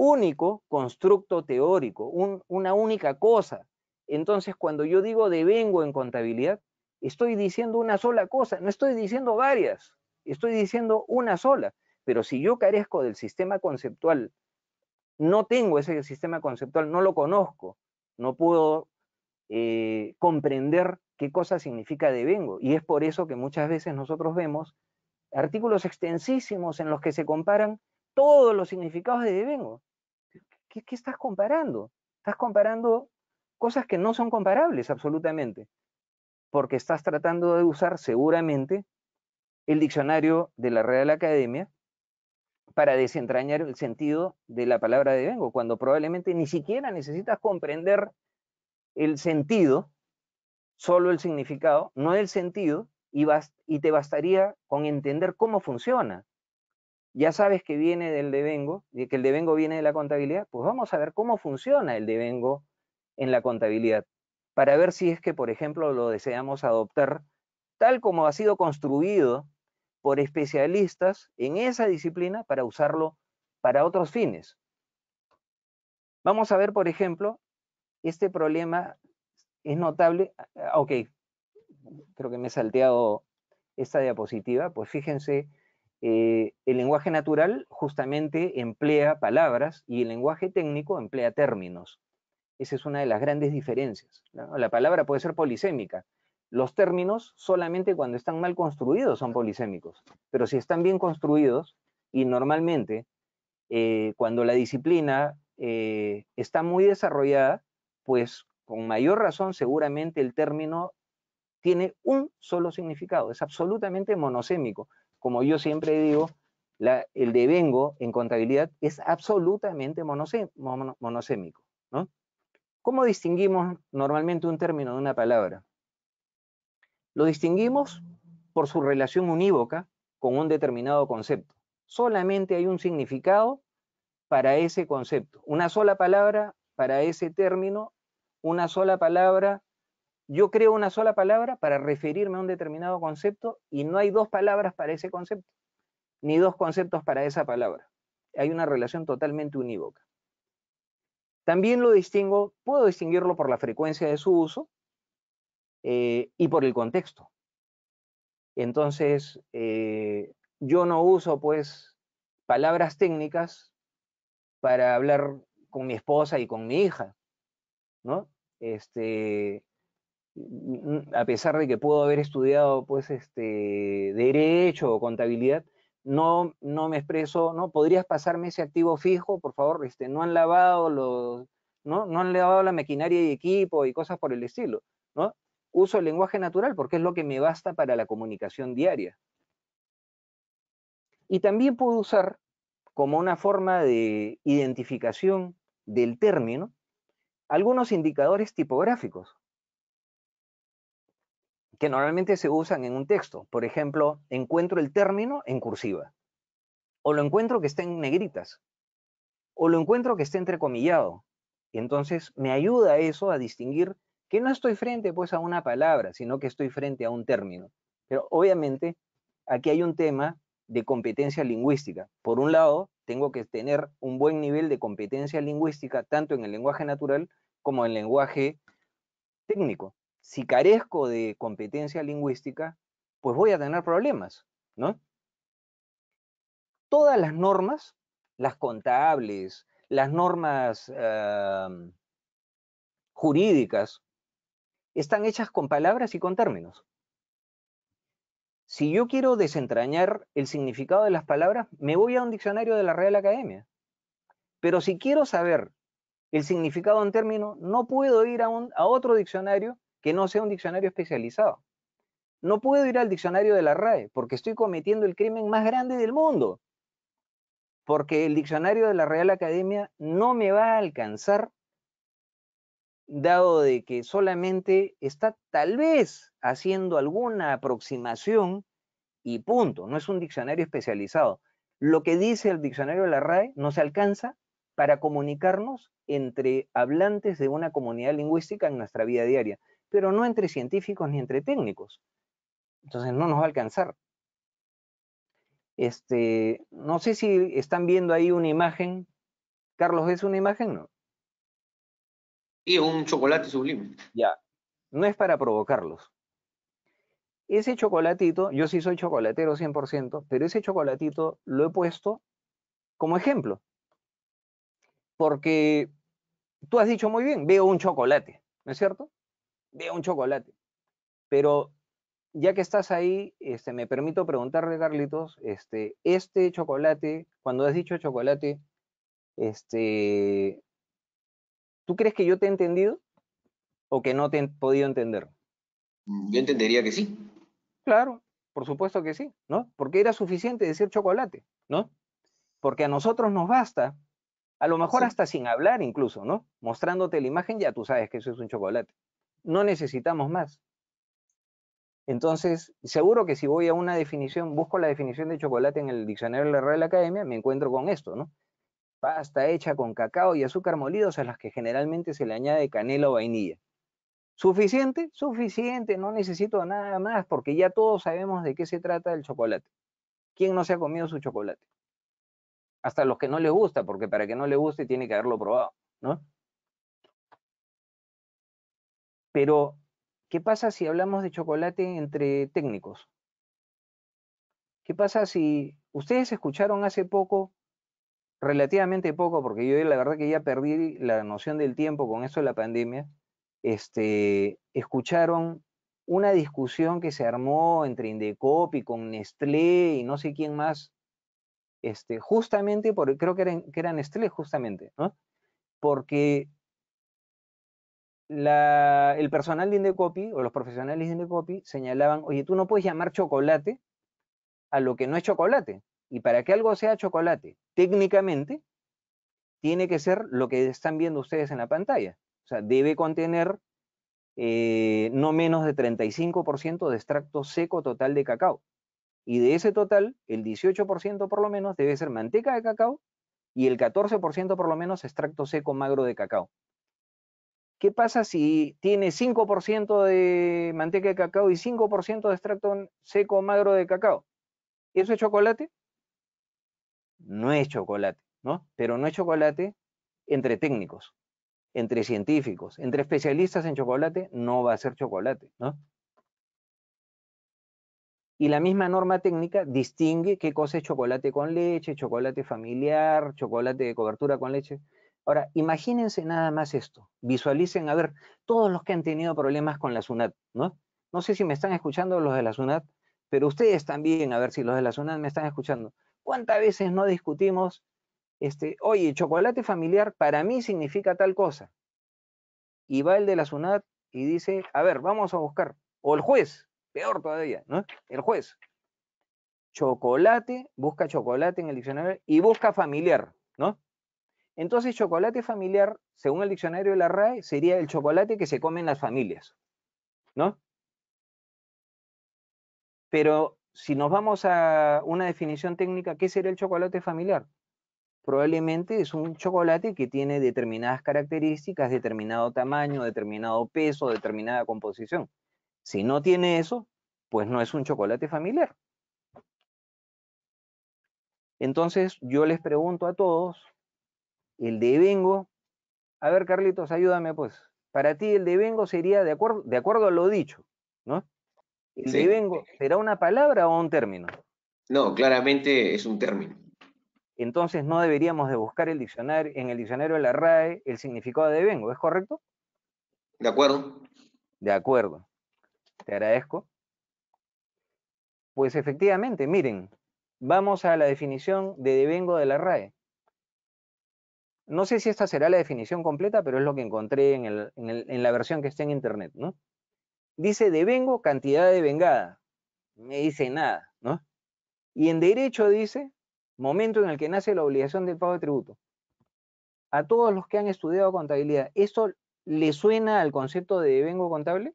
único constructo teórico, una única cosa. Entonces, cuando yo digo devengo en contabilidad, estoy diciendo una sola cosa, no estoy diciendo varias, estoy diciendo una sola. Pero si yo carezco del sistema conceptual, no tengo ese sistema conceptual, no lo conozco, no puedo eh, comprender qué cosa significa devengo. Y es por eso que muchas veces nosotros vemos artículos extensísimos en los que se comparan todos los significados de devengo. ¿Qué, estás comparando? Estás comparando cosas que no son comparables absolutamente, porque estás tratando de usar seguramente el diccionario de la Real Academia para desentrañar el sentido de la palabra de vengo, cuando probablemente ni siquiera necesitas comprender el sentido, solo el significado, no el sentido, y te bastaría con entender cómo funciona ya sabes que viene del devengo, que el devengo viene de la contabilidad, pues vamos a ver cómo funciona el devengo en la contabilidad, para ver si es que, por ejemplo, lo deseamos adoptar tal como ha sido construido por especialistas en esa disciplina para usarlo para otros fines. Vamos a ver, por ejemplo, este problema es notable. Ah, ok, creo que me he salteado esta diapositiva. Pues fíjense eh, el lenguaje natural justamente emplea palabras y el lenguaje técnico emplea términos. Esa es una de las grandes diferencias. La palabra puede ser polisémica. Los términos solamente cuando están mal construidos son polisémicos, pero si están bien construidos y normalmente eh, cuando la disciplina eh, está muy desarrollada, pues con mayor razón seguramente el término tiene un solo significado, es absolutamente monosémico, como yo siempre digo, la, el devengo en contabilidad es absolutamente monosémico. ¿Cómo distinguimos normalmente un término de una palabra? Lo distinguimos por su relación unívoca con un determinado concepto. Solamente hay un significado para ese concepto. Una sola palabra para ese término, una sola palabra yo creo una sola palabra para referirme a un determinado concepto y no hay dos palabras para ese concepto, ni dos conceptos para esa palabra. Hay una relación totalmente unívoca. También lo distingo, puedo distinguirlo por la frecuencia de su uso eh, y por el contexto. Entonces, eh, yo no uso pues palabras técnicas para hablar con mi esposa y con mi hija, ¿no? Este, Mm, a pesar de que puedo haber estudiado pues este derecho o contabilidad, no, no me expreso, no, podrías pasarme ese activo fijo, por favor, este, no han lavado los, ¿no? no han lavado la maquinaria y equipo y cosas por el estilo, ¿no? Uso el lenguaje natural porque es lo que me basta para la comunicación diaria. Y también puedo usar como una forma de identificación del término algunos indicadores tipográficos, que normalmente se usan en un texto. Por ejemplo, encuentro el término en cursiva. O lo encuentro que está en negritas. O lo encuentro que está entrecomillado. Entonces me ayuda eso a distinguir que no estoy frente pues a una palabra, sino que estoy frente a un término. Pero obviamente aquí hay un tema de competencia lingüística. Por un lado, tengo que tener un buen nivel de competencia lingüística tanto en el lenguaje natural como en el lenguaje técnico si carezco de competencia lingüística, pues voy a tener problemas, ¿no? Todas las normas, las contables, las normas jurídicas, están hechas con palabras y con términos. Si yo quiero desentrañar el significado de las palabras, me voy a un diccionario de la Real Academia. Pero si quiero saber el significado un término, no puedo ir a otro diccionario que no sea un diccionario especializado. No puedo ir al diccionario de la RAE porque estoy cometiendo el crimen más grande del mundo. Porque el diccionario de la Real Academia no me va a alcanzar, dado de que solamente está tal vez haciendo alguna aproximación y punto. No es un diccionario especializado. Lo que dice el diccionario de la RAE no se alcanza para comunicarnos entre hablantes de una comunidad lingüística en nuestra vida diaria pero no entre científicos ni entre técnicos. Entonces no nos va a alcanzar. Este, no sé si están viendo ahí una imagen. Carlos, ¿es una imagen? No. Y un chocolate sublime. Ya. No es para provocarlos. Ese chocolatito, yo sí soy chocolatero 100%, pero ese chocolatito lo he puesto como ejemplo. Porque tú has dicho muy bien, veo un chocolate, ¿no es cierto? veo un chocolate. Pero ya que estás ahí, este, me permito preguntarle, Carlitos, este, este chocolate, cuando has dicho chocolate, este, ¿tú crees que yo te he entendido o que no te he podido entender? Mm, yo entendería que sí. Claro, por supuesto que sí, ¿no? Porque era suficiente decir chocolate, ¿no? Porque a nosotros nos basta, a lo mejor hasta sin hablar incluso, ¿no? Mostrándote la imagen, ya tú sabes que eso es un chocolate no necesitamos más. Entonces, seguro que si voy a una definición, busco la definición de chocolate en el diccionario de la Real Academia, me encuentro con esto, ¿no? Pasta hecha con cacao y azúcar molidos a las que generalmente se le añade canela o vainilla. ¿Suficiente? Suficiente, no necesito nada más porque ya todos sabemos de qué se trata el chocolate. ¿Quién no se ha comido su chocolate? Hasta los que no les gusta, porque para que no les guste tiene que haberlo probado, ¿no? Pero, ¿qué pasa si hablamos de chocolate entre técnicos? ¿Qué pasa si ustedes escucharon hace poco, relativamente poco, porque yo la verdad que ya perdí la noción del tiempo con esto de la pandemia, este, escucharon una discusión que se armó entre Indecop y con Nestlé y no sé quién más, este, justamente por, creo que eran que era Nestlé justamente, ¿no? Porque el personal de Indecopi o los profesionales de Indecopi señalaban, oye, tú no puedes llamar chocolate a lo que no es chocolate. Y para que algo sea chocolate, técnicamente, tiene que ser lo que están viendo ustedes en la pantalla. O sea, debe contener eh, no menos de 35% de extracto seco total de cacao. Y de ese total, el 18% por lo menos debe ser manteca de cacao y el 14% por lo menos extracto seco magro de cacao. ¿Qué pasa si tiene 5% de manteca de cacao y 5% de extracto seco magro de cacao? ¿Eso es chocolate? No es chocolate, ¿no? Pero no es chocolate entre técnicos, entre científicos, entre especialistas en chocolate, no va a ser chocolate, ¿no? Y la misma norma técnica distingue qué cosa es chocolate con leche, chocolate familiar, chocolate de cobertura con leche. Ahora, imagínense nada más esto. Visualicen, a ver, todos los que han tenido problemas con la SUNAT, ¿no? No sé si me están escuchando los de la SUNAT, pero ustedes también, a ver si los de la SUNAT me están escuchando. ¿Cuántas veces no discutimos, este, oye, chocolate familiar para mí significa tal cosa? Y va el de la SUNAT y dice, a ver, vamos a buscar. O el juez, peor todavía, ¿no? El juez. Chocolate, busca chocolate en el diccionario y busca familiar, ¿no? Entonces, chocolate familiar, según el diccionario de la RAE, sería el chocolate que se comen las familias, ¿no? Pero si nos vamos a una definición técnica, ¿qué sería el chocolate familiar? Probablemente es un chocolate que tiene determinadas características, determinado tamaño, determinado peso, determinada composición. Si no tiene eso, pues no es un chocolate familiar. Entonces, yo les pregunto a todos, el devengo. A ver, Carlitos, ayúdame pues. Para ti el devengo sería de acuerdo, de acuerdo a lo dicho, ¿no? ¿El devengo será una palabra o un término? No, claramente es un término. Entonces no deberíamos de buscar el diccionario, en el diccionario de la RAE el significado de devengo, ¿es correcto? De acuerdo. De acuerdo. Te agradezco. Pues efectivamente, miren, vamos a la definición de devengo de la RAE. No sé si esta será la definición completa, pero es lo que encontré en, la versión que está en internet, ¿no? Dice, devengo cantidad de vengada. Me dice nada, ¿no? Y en derecho dice, momento en el que nace la obligación del pago de tributo. A todos los que han estudiado contabilidad, ¿esto le suena al concepto de devengo contable?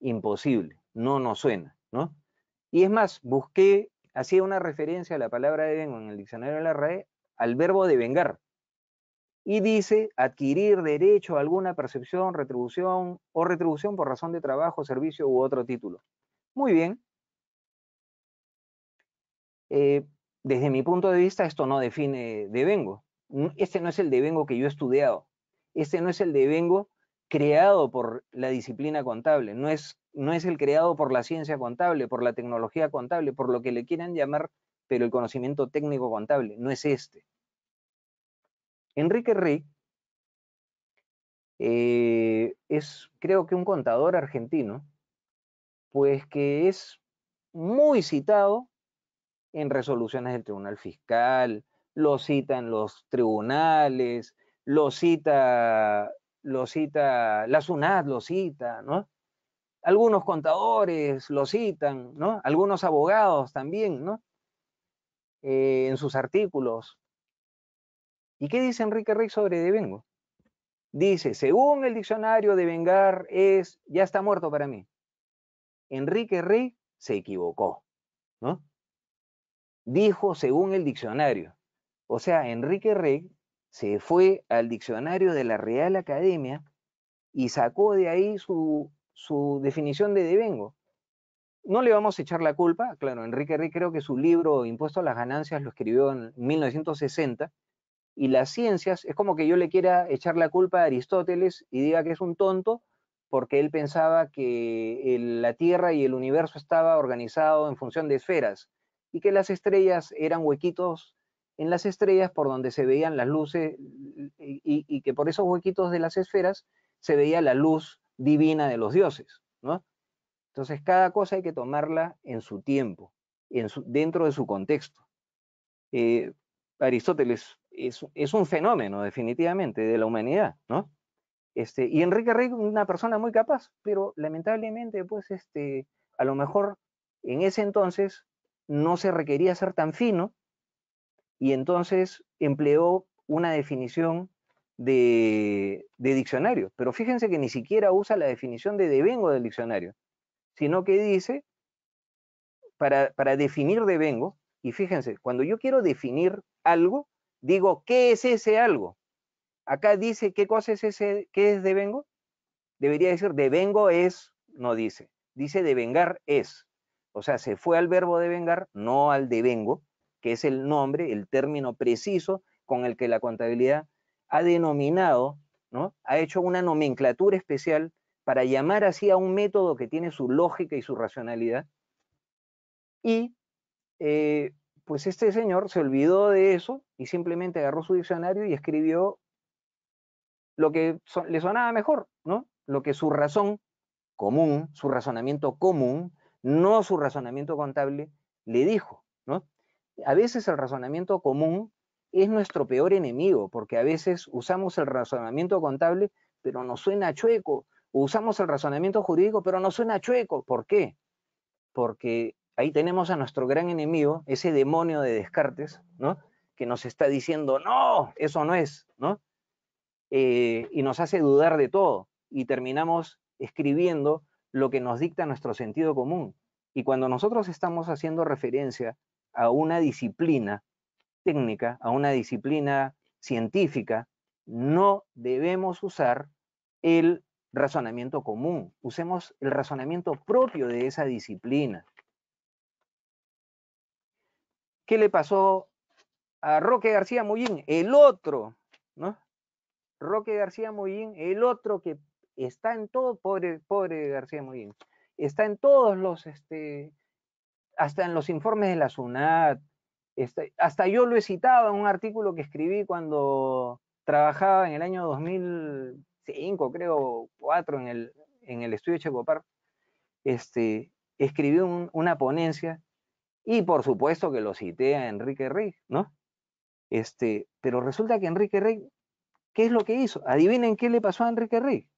Imposible, no nos suena, ¿no? Y es más, busqué, hacía una referencia a la palabra devengo en el diccionario de la RAE al verbo devengar. Y dice adquirir derecho a alguna percepción, retribución o retribución por razón de trabajo, servicio u otro título. Muy bien. Eh, desde mi punto de vista, esto no define devengo. Este no es el devengo que yo he estudiado. Este no es el devengo creado por la disciplina contable. No es, no es el creado por la ciencia contable, por la tecnología contable, por lo que le quieran llamar, pero el conocimiento técnico contable. No es este. Enrique Rick eh, es, creo que, un contador argentino, pues que es muy citado en resoluciones del Tribunal Fiscal, lo cita en los tribunales, lo cita, lo cita, la SUNAT lo cita, ¿no? Algunos contadores lo citan, ¿no? Algunos abogados también, ¿no? Eh, en sus artículos. ¿Y qué dice Enrique Rey sobre devengo? Dice, según el diccionario, devengar es, ya está muerto para mí. Enrique Rey se equivocó, ¿no? Dijo según el diccionario. O sea, Enrique Rey se fue al diccionario de la Real Academia y sacó de ahí su, su definición de devengo. No le vamos a echar la culpa, claro, Enrique Rey creo que su libro Impuesto a las Ganancias lo escribió en 1960 y las ciencias, es como que yo le quiera echar la culpa a Aristóteles y diga que es un tonto porque él pensaba que la Tierra y el universo estaba organizado en función de esferas y que las estrellas eran huequitos en las estrellas por donde se veían las luces y, que por esos huequitos de las esferas se veía la luz divina de los dioses, ¿no? Entonces cada cosa hay que tomarla en su tiempo, en su, dentro de su contexto. Eh, Aristóteles es, un fenómeno definitivamente de la humanidad, ¿no? Este, y Enrique Rey, una persona muy capaz, pero lamentablemente, pues, este, a lo mejor en ese entonces no se requería ser tan fino y entonces empleó una definición de, diccionario. Pero fíjense que ni siquiera usa la definición de devengo del diccionario, sino que dice, para, para definir devengo, y fíjense, cuando yo quiero definir algo, Digo, ¿qué es ese algo? Acá dice, ¿qué cosa es ese? ¿Qué es devengo? Debería decir, devengo es, no dice. Dice devengar es. O sea, se fue al verbo devengar, no al devengo, que es el nombre, el término preciso con el que la contabilidad ha denominado, ¿no? Ha hecho una nomenclatura especial para llamar así a un método que tiene su lógica y su racionalidad. Y eh, pues este señor se olvidó de eso y simplemente agarró su diccionario y escribió lo que le sonaba mejor, ¿no? Lo que su razón común, su razonamiento común, no su razonamiento contable, le dijo, ¿no? A veces el razonamiento común es nuestro peor enemigo, porque a veces usamos el razonamiento contable, pero nos suena chueco, usamos el razonamiento jurídico, pero nos suena chueco. ¿Por qué? Porque ahí tenemos a nuestro gran enemigo, ese demonio de Descartes, ¿no? Que nos está diciendo, no, eso no es, ¿no? Eh, y nos hace dudar de todo y terminamos escribiendo lo que nos dicta nuestro sentido común. Y cuando nosotros estamos haciendo referencia a una disciplina técnica, a una disciplina científica, no debemos usar el razonamiento común, usemos el razonamiento propio de esa disciplina. ¿Qué le pasó a Roque García Mollín? El otro, ¿no? Roque García Mollín, el otro que está en todo, pobre, pobre García Mollín, está en todos los, este, hasta en los informes de la SUNAT, este, hasta yo lo he citado en un artículo que escribí cuando trabajaba en el año 2005, creo, 4, en el, en el estudio Checopar, este, escribí una ponencia y por supuesto que lo cité a Enrique Rey, ¿no? Este, pero resulta que Enrique Rey, ¿qué es lo que hizo? Adivinen qué le pasó a Enrique Rey.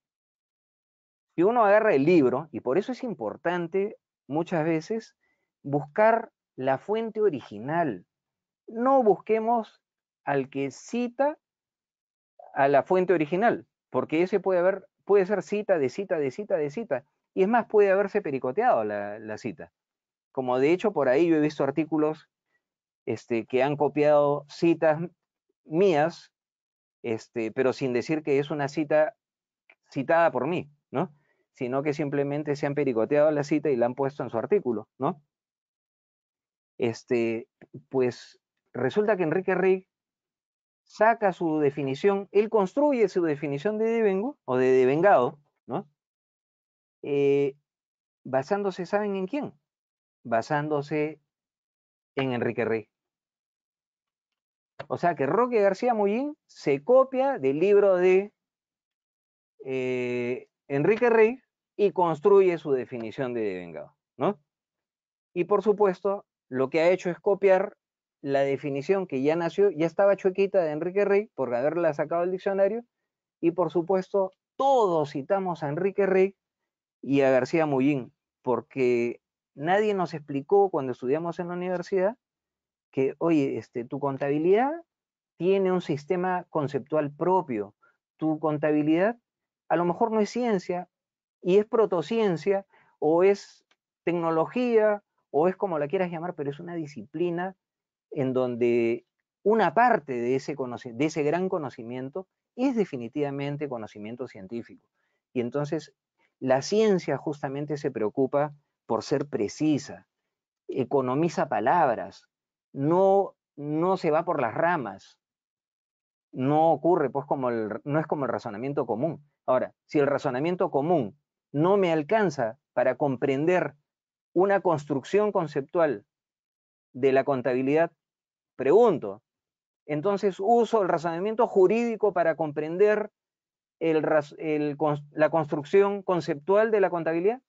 Si uno agarra el libro, y por eso es importante muchas veces buscar la fuente original. No busquemos al que cita a la fuente original, porque ese puede haber, puede ser cita de cita de cita de cita, y es más, puede haberse pericoteado la cita como de hecho por ahí yo he visto artículos este, que han copiado citas mías, este, pero sin decir que es una cita citada por mí, ¿no? Sino que simplemente se han pericoteado la cita y la han puesto en su artículo, ¿no? Este, pues resulta que Enrique Rick saca su definición, él construye su definición de devengo o de devengado, ¿no? Eh, basándose, ¿saben en quién? basándose en Enrique Rey. O sea que Roque García Mullín se copia del libro de eh, Enrique Rey y construye su definición de devengado, ¿no? Y por supuesto, lo que ha hecho es copiar la definición que ya nació, ya estaba chuequita de Enrique Rey por haberla sacado del diccionario, y por supuesto, todos citamos a Enrique Rey y a García Mullín, porque Nadie nos explicó cuando estudiamos en la universidad que, oye, este, tu contabilidad tiene un sistema conceptual propio. Tu contabilidad a lo mejor no es ciencia y es protociencia o es tecnología o es como la quieras llamar, pero es una disciplina en donde una parte de ese, de ese gran conocimiento es definitivamente conocimiento científico. Y entonces la ciencia justamente se preocupa por ser precisa, economiza palabras, no, no se va por las ramas, no ocurre, pues como no es como el razonamiento común. Ahora, si el razonamiento común no me alcanza para comprender una construcción conceptual de la contabilidad, pregunto, entonces uso el razonamiento jurídico para comprender la construcción conceptual de la contabilidad.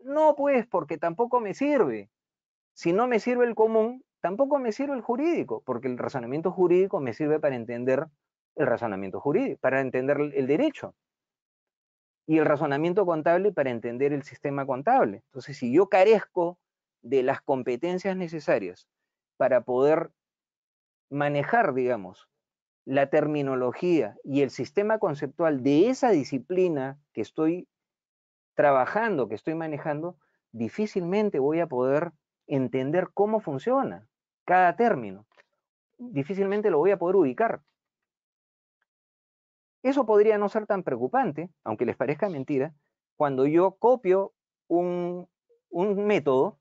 No, pues, porque tampoco me sirve. Si no me sirve el común, tampoco me sirve el jurídico, porque el razonamiento jurídico me sirve para entender el razonamiento jurídico, para entender el derecho. Y el razonamiento contable para entender el sistema contable. Entonces, si yo carezco de las competencias necesarias para poder manejar, digamos, la terminología y el sistema conceptual de esa disciplina que estoy trabajando, que estoy manejando, difícilmente voy a poder entender cómo funciona cada término. Difícilmente lo voy a poder ubicar. Eso podría no ser tan preocupante, aunque les parezca mentira, cuando yo copio un, método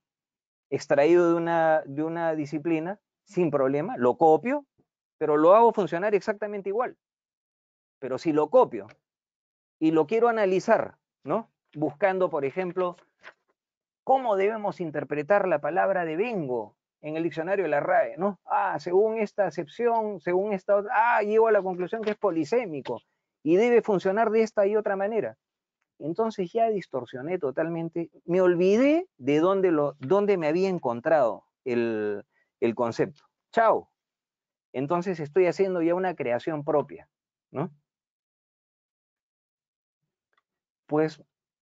extraído de una, de una disciplina sin problema, lo copio, pero lo hago funcionar exactamente igual. Pero si lo copio y lo quiero analizar, ¿no? buscando, por ejemplo, cómo debemos interpretar la palabra de vengo en el diccionario de la RAE, ¿no? Ah, según esta acepción, según esta otra, ah, llego a la conclusión que es polisémico y debe funcionar de esta y otra manera. Entonces ya distorsioné totalmente, me olvidé de dónde, lo, dónde me había encontrado el, el concepto. Chao. Entonces estoy haciendo ya una creación propia, ¿no? Pues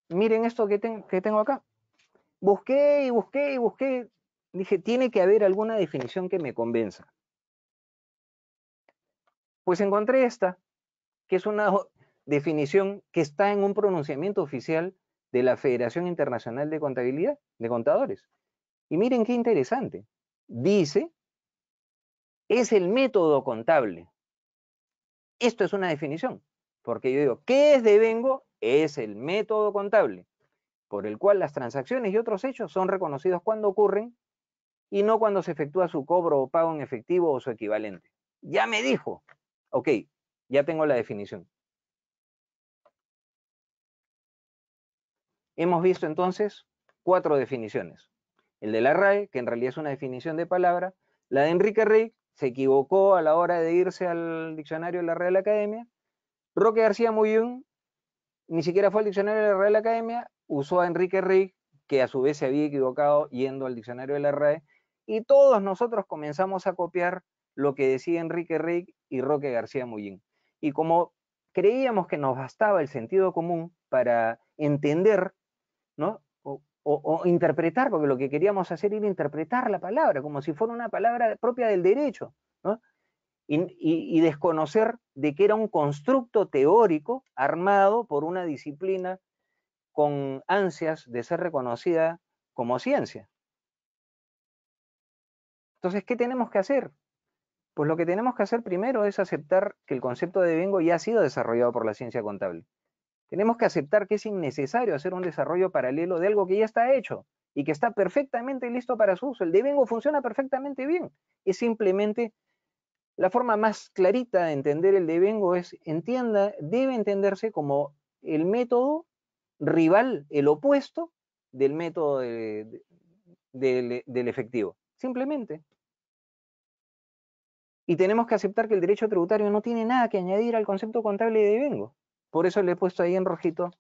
miren esto que, tengo acá. Busqué y busqué y busqué. Dije, tiene que haber alguna definición que me convenza. Pues encontré esta, que es una definición que está en un pronunciamiento oficial de la Federación Internacional de Contabilidad, de Contadores. Y miren qué interesante. Dice, es el método contable. Esto es una definición, porque yo digo, ¿qué es devengo? es el método contable por el cual las transacciones y otros hechos son reconocidos cuando ocurren y no cuando se efectúa su cobro o pago en efectivo o su equivalente. Ya me dijo. Ok, ya tengo la definición. Hemos visto entonces cuatro definiciones. El de la RAE, que en realidad es una definición de palabra. La de Enrique Rey, se equivocó a la hora de irse al diccionario de la Real Academia. Roque García Muyún ni siquiera fue al diccionario de la Real Academia, usó a Enrique Rick, que a su vez se había equivocado yendo al diccionario de la RAE, y todos nosotros comenzamos a copiar lo que decía Enrique Rick y Roque García Mullín. Y como creíamos que nos bastaba el sentido común para entender, ¿no? O, o, interpretar, porque lo que queríamos hacer era interpretar la palabra, como si fuera una palabra propia del derecho, ¿no? y, desconocer de que era un constructo teórico armado por una disciplina con ansias de ser reconocida como ciencia. Entonces, ¿qué tenemos que hacer? Pues lo que tenemos que hacer primero es aceptar que el concepto de Devengo ya ha sido desarrollado por la ciencia contable. Tenemos que aceptar que es innecesario hacer un desarrollo paralelo de algo que ya está hecho y que está perfectamente listo para su uso. El de funciona perfectamente bien. Es simplemente la forma más clarita de entender el devengo es, entienda, debe entenderse como el método rival, el opuesto del método del, efectivo, simplemente. Y tenemos que aceptar que el derecho tributario no tiene nada que añadir al concepto contable de devengo. Por eso le he puesto ahí en rojito,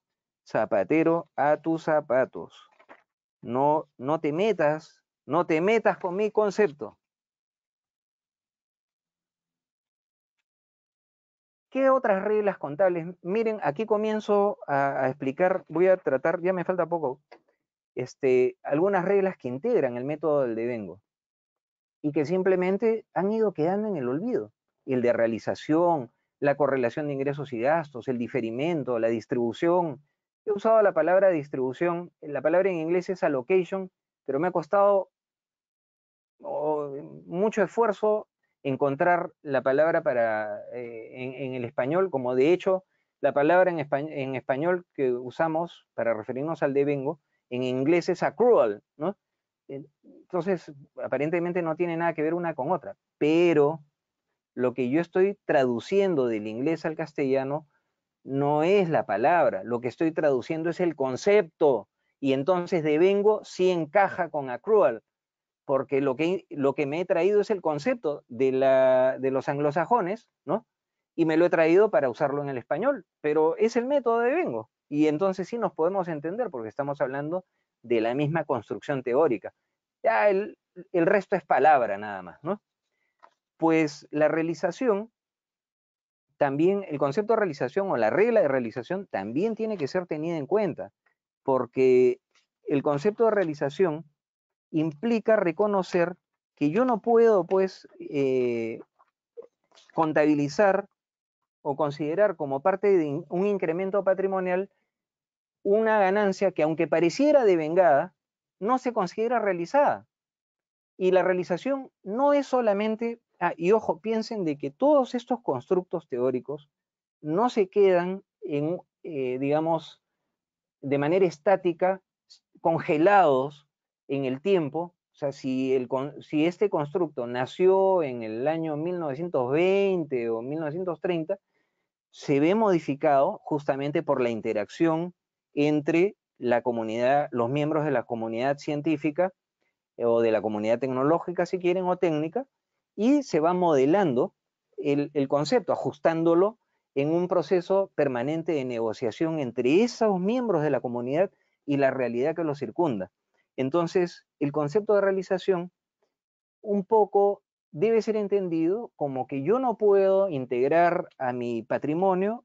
zapatero a tus zapatos. No, no te metas, no te metas con mi concepto. ¿Qué otras reglas contables? Miren, aquí comienzo a, explicar, voy a tratar, ya me falta poco, este, algunas reglas que integran el método del devengo y que simplemente han ido quedando en el olvido. El de realización, la correlación de ingresos y gastos, el diferimento, la distribución. He usado la palabra distribución, la palabra en inglés es allocation, pero me ha costado oh, mucho esfuerzo encontrar la palabra para, eh, en, el español, como de hecho la palabra en, español, en español que usamos para referirnos al devengo, en inglés es accrual, ¿no? Entonces, aparentemente no tiene nada que ver una con otra, pero lo que yo estoy traduciendo del inglés al castellano no es la palabra, lo que estoy traduciendo es el concepto, y entonces devengo sí encaja con accrual, porque lo que, lo que me he traído es el concepto de, los anglosajones, ¿no? Y me lo he traído para usarlo en el español, pero es el método de Vengo. Y entonces sí nos podemos entender porque estamos hablando de la misma construcción teórica. Ya el, el resto es palabra nada más, ¿no? Pues la realización, también el concepto de realización o la regla de realización también tiene que ser tenida en cuenta, porque el concepto de realización implica reconocer que yo no puedo, pues, eh, contabilizar o considerar como parte de un incremento patrimonial una ganancia que aunque pareciera devengada, no se considera realizada. Y la realización no es solamente, ah, y ojo, piensen de que todos estos constructos teóricos no se quedan en, eh, digamos, de manera estática, congelados en el tiempo, o sea, si, este constructo nació en el año 1920 o 1930, se ve modificado justamente por la interacción entre la comunidad, los miembros de la comunidad científica eh, o de la comunidad tecnológica, si quieren, o técnica, y se va modelando el, el concepto, ajustándolo en un proceso permanente de negociación entre esos miembros de la comunidad y la realidad que los circunda. Entonces, el concepto de realización un poco debe ser entendido como que yo no puedo integrar a mi patrimonio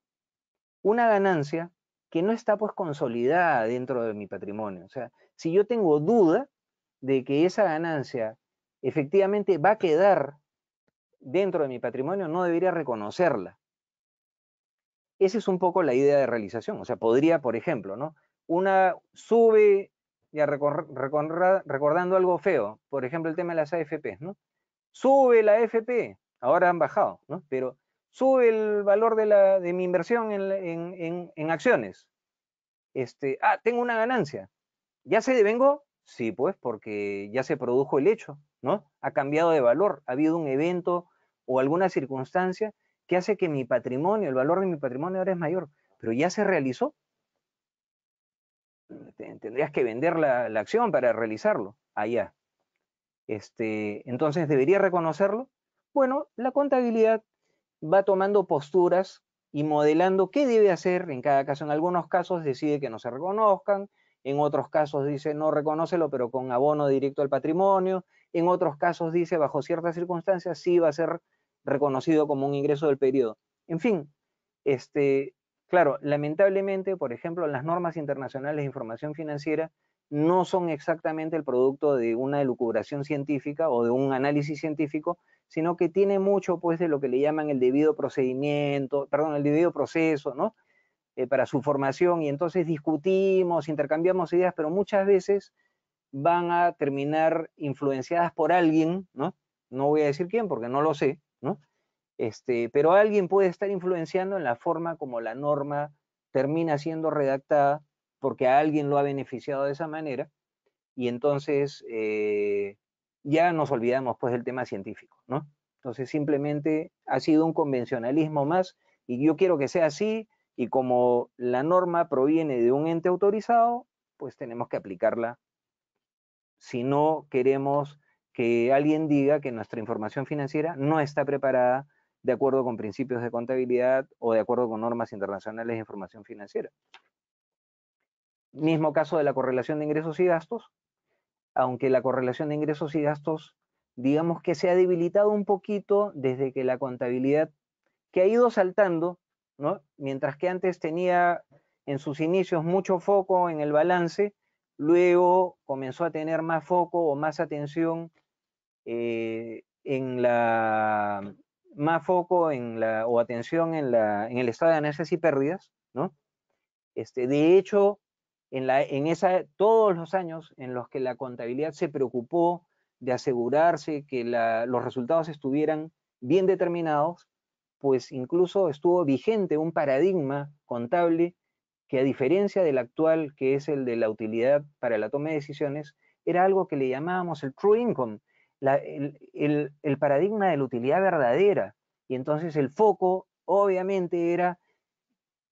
una ganancia que no está pues consolidada dentro de mi patrimonio. O sea, si yo tengo duda de que esa ganancia efectivamente va a quedar dentro de mi patrimonio, no debería reconocerla. Esa es un poco la idea de realización. O sea, podría, por ejemplo, ¿no? Una sube ya recordando algo feo, por ejemplo, el tema de las AFP, ¿no? Sube la AFP, ahora han bajado, ¿no? Pero sube el valor de, la, de mi inversión en, acciones. Este, ah, tengo una ganancia. ¿Ya se devengo Sí, pues, porque ya se produjo el hecho, ¿no? Ha cambiado de valor, ha habido un evento o alguna circunstancia que hace que mi patrimonio, el valor de mi patrimonio ahora es mayor, pero ya se realizó, tendrías que vender la, acción para realizarlo allá. Este, entonces, ¿debería reconocerlo? Bueno, la contabilidad va tomando posturas y modelando qué debe hacer en cada caso. En algunos casos decide que no se reconozcan, en otros casos dice no reconócelo, pero con abono directo al patrimonio, en otros casos dice bajo ciertas circunstancias sí va a ser reconocido como un ingreso del periodo. En fin, este, Claro, lamentablemente, por ejemplo, las normas internacionales de información financiera no son exactamente el producto de una elucubración científica o de un análisis científico, sino que tiene mucho pues de lo que le llaman el debido procedimiento, perdón, el debido proceso, ¿no? Eh, para su formación y entonces discutimos, intercambiamos ideas, pero muchas veces van a terminar influenciadas por alguien, ¿no? No voy a decir quién porque no lo sé, ¿no? Este, pero alguien puede estar influenciando en la forma como la norma termina siendo redactada porque a alguien lo ha beneficiado de esa manera y entonces eh, ya nos olvidamos pues del tema científico, ¿no? Entonces simplemente ha sido un convencionalismo más y yo quiero que sea así y como la norma proviene de un ente autorizado, pues tenemos que aplicarla si no queremos que alguien diga que nuestra información financiera no está preparada de acuerdo con principios de contabilidad o de acuerdo con normas internacionales de información financiera. Mismo caso de la correlación de ingresos y gastos, aunque la correlación de ingresos y gastos, digamos que se ha debilitado un poquito desde que la contabilidad, que ha ido saltando, mientras que antes tenía en sus inicios mucho foco en el balance, luego comenzó a tener más foco o más atención eh, en, la, más foco en la, o atención en, la, en el estado de ganancias y pérdidas, ¿no? Este, de hecho, en, la, en esa, todos los años en los que la contabilidad se preocupó de asegurarse que los resultados estuvieran bien determinados, pues incluso estuvo vigente un paradigma contable que a diferencia del actual, que es el de la utilidad para la toma de decisiones, era algo que le llamábamos el true income, el, paradigma de la utilidad verdadera. Y entonces el foco, obviamente, era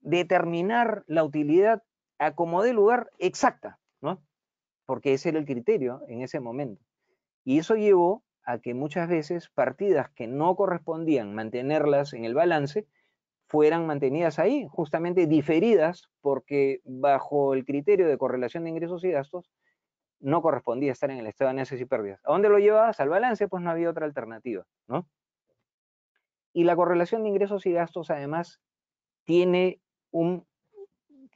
determinar la utilidad a como de lugar exacta, ¿no? Porque ese era el criterio en ese momento. Y eso llevó a que muchas veces partidas que no correspondían mantenerlas en el balance fueran mantenidas ahí, justamente diferidas, porque bajo el criterio de correlación de ingresos y gastos no correspondía estar en el estado de necesidad y pérdidas. ¿A dónde lo llevabas? Al balance, pues no había otra alternativa, ¿no? Y la correlación de ingresos y gastos, además, tiene, un,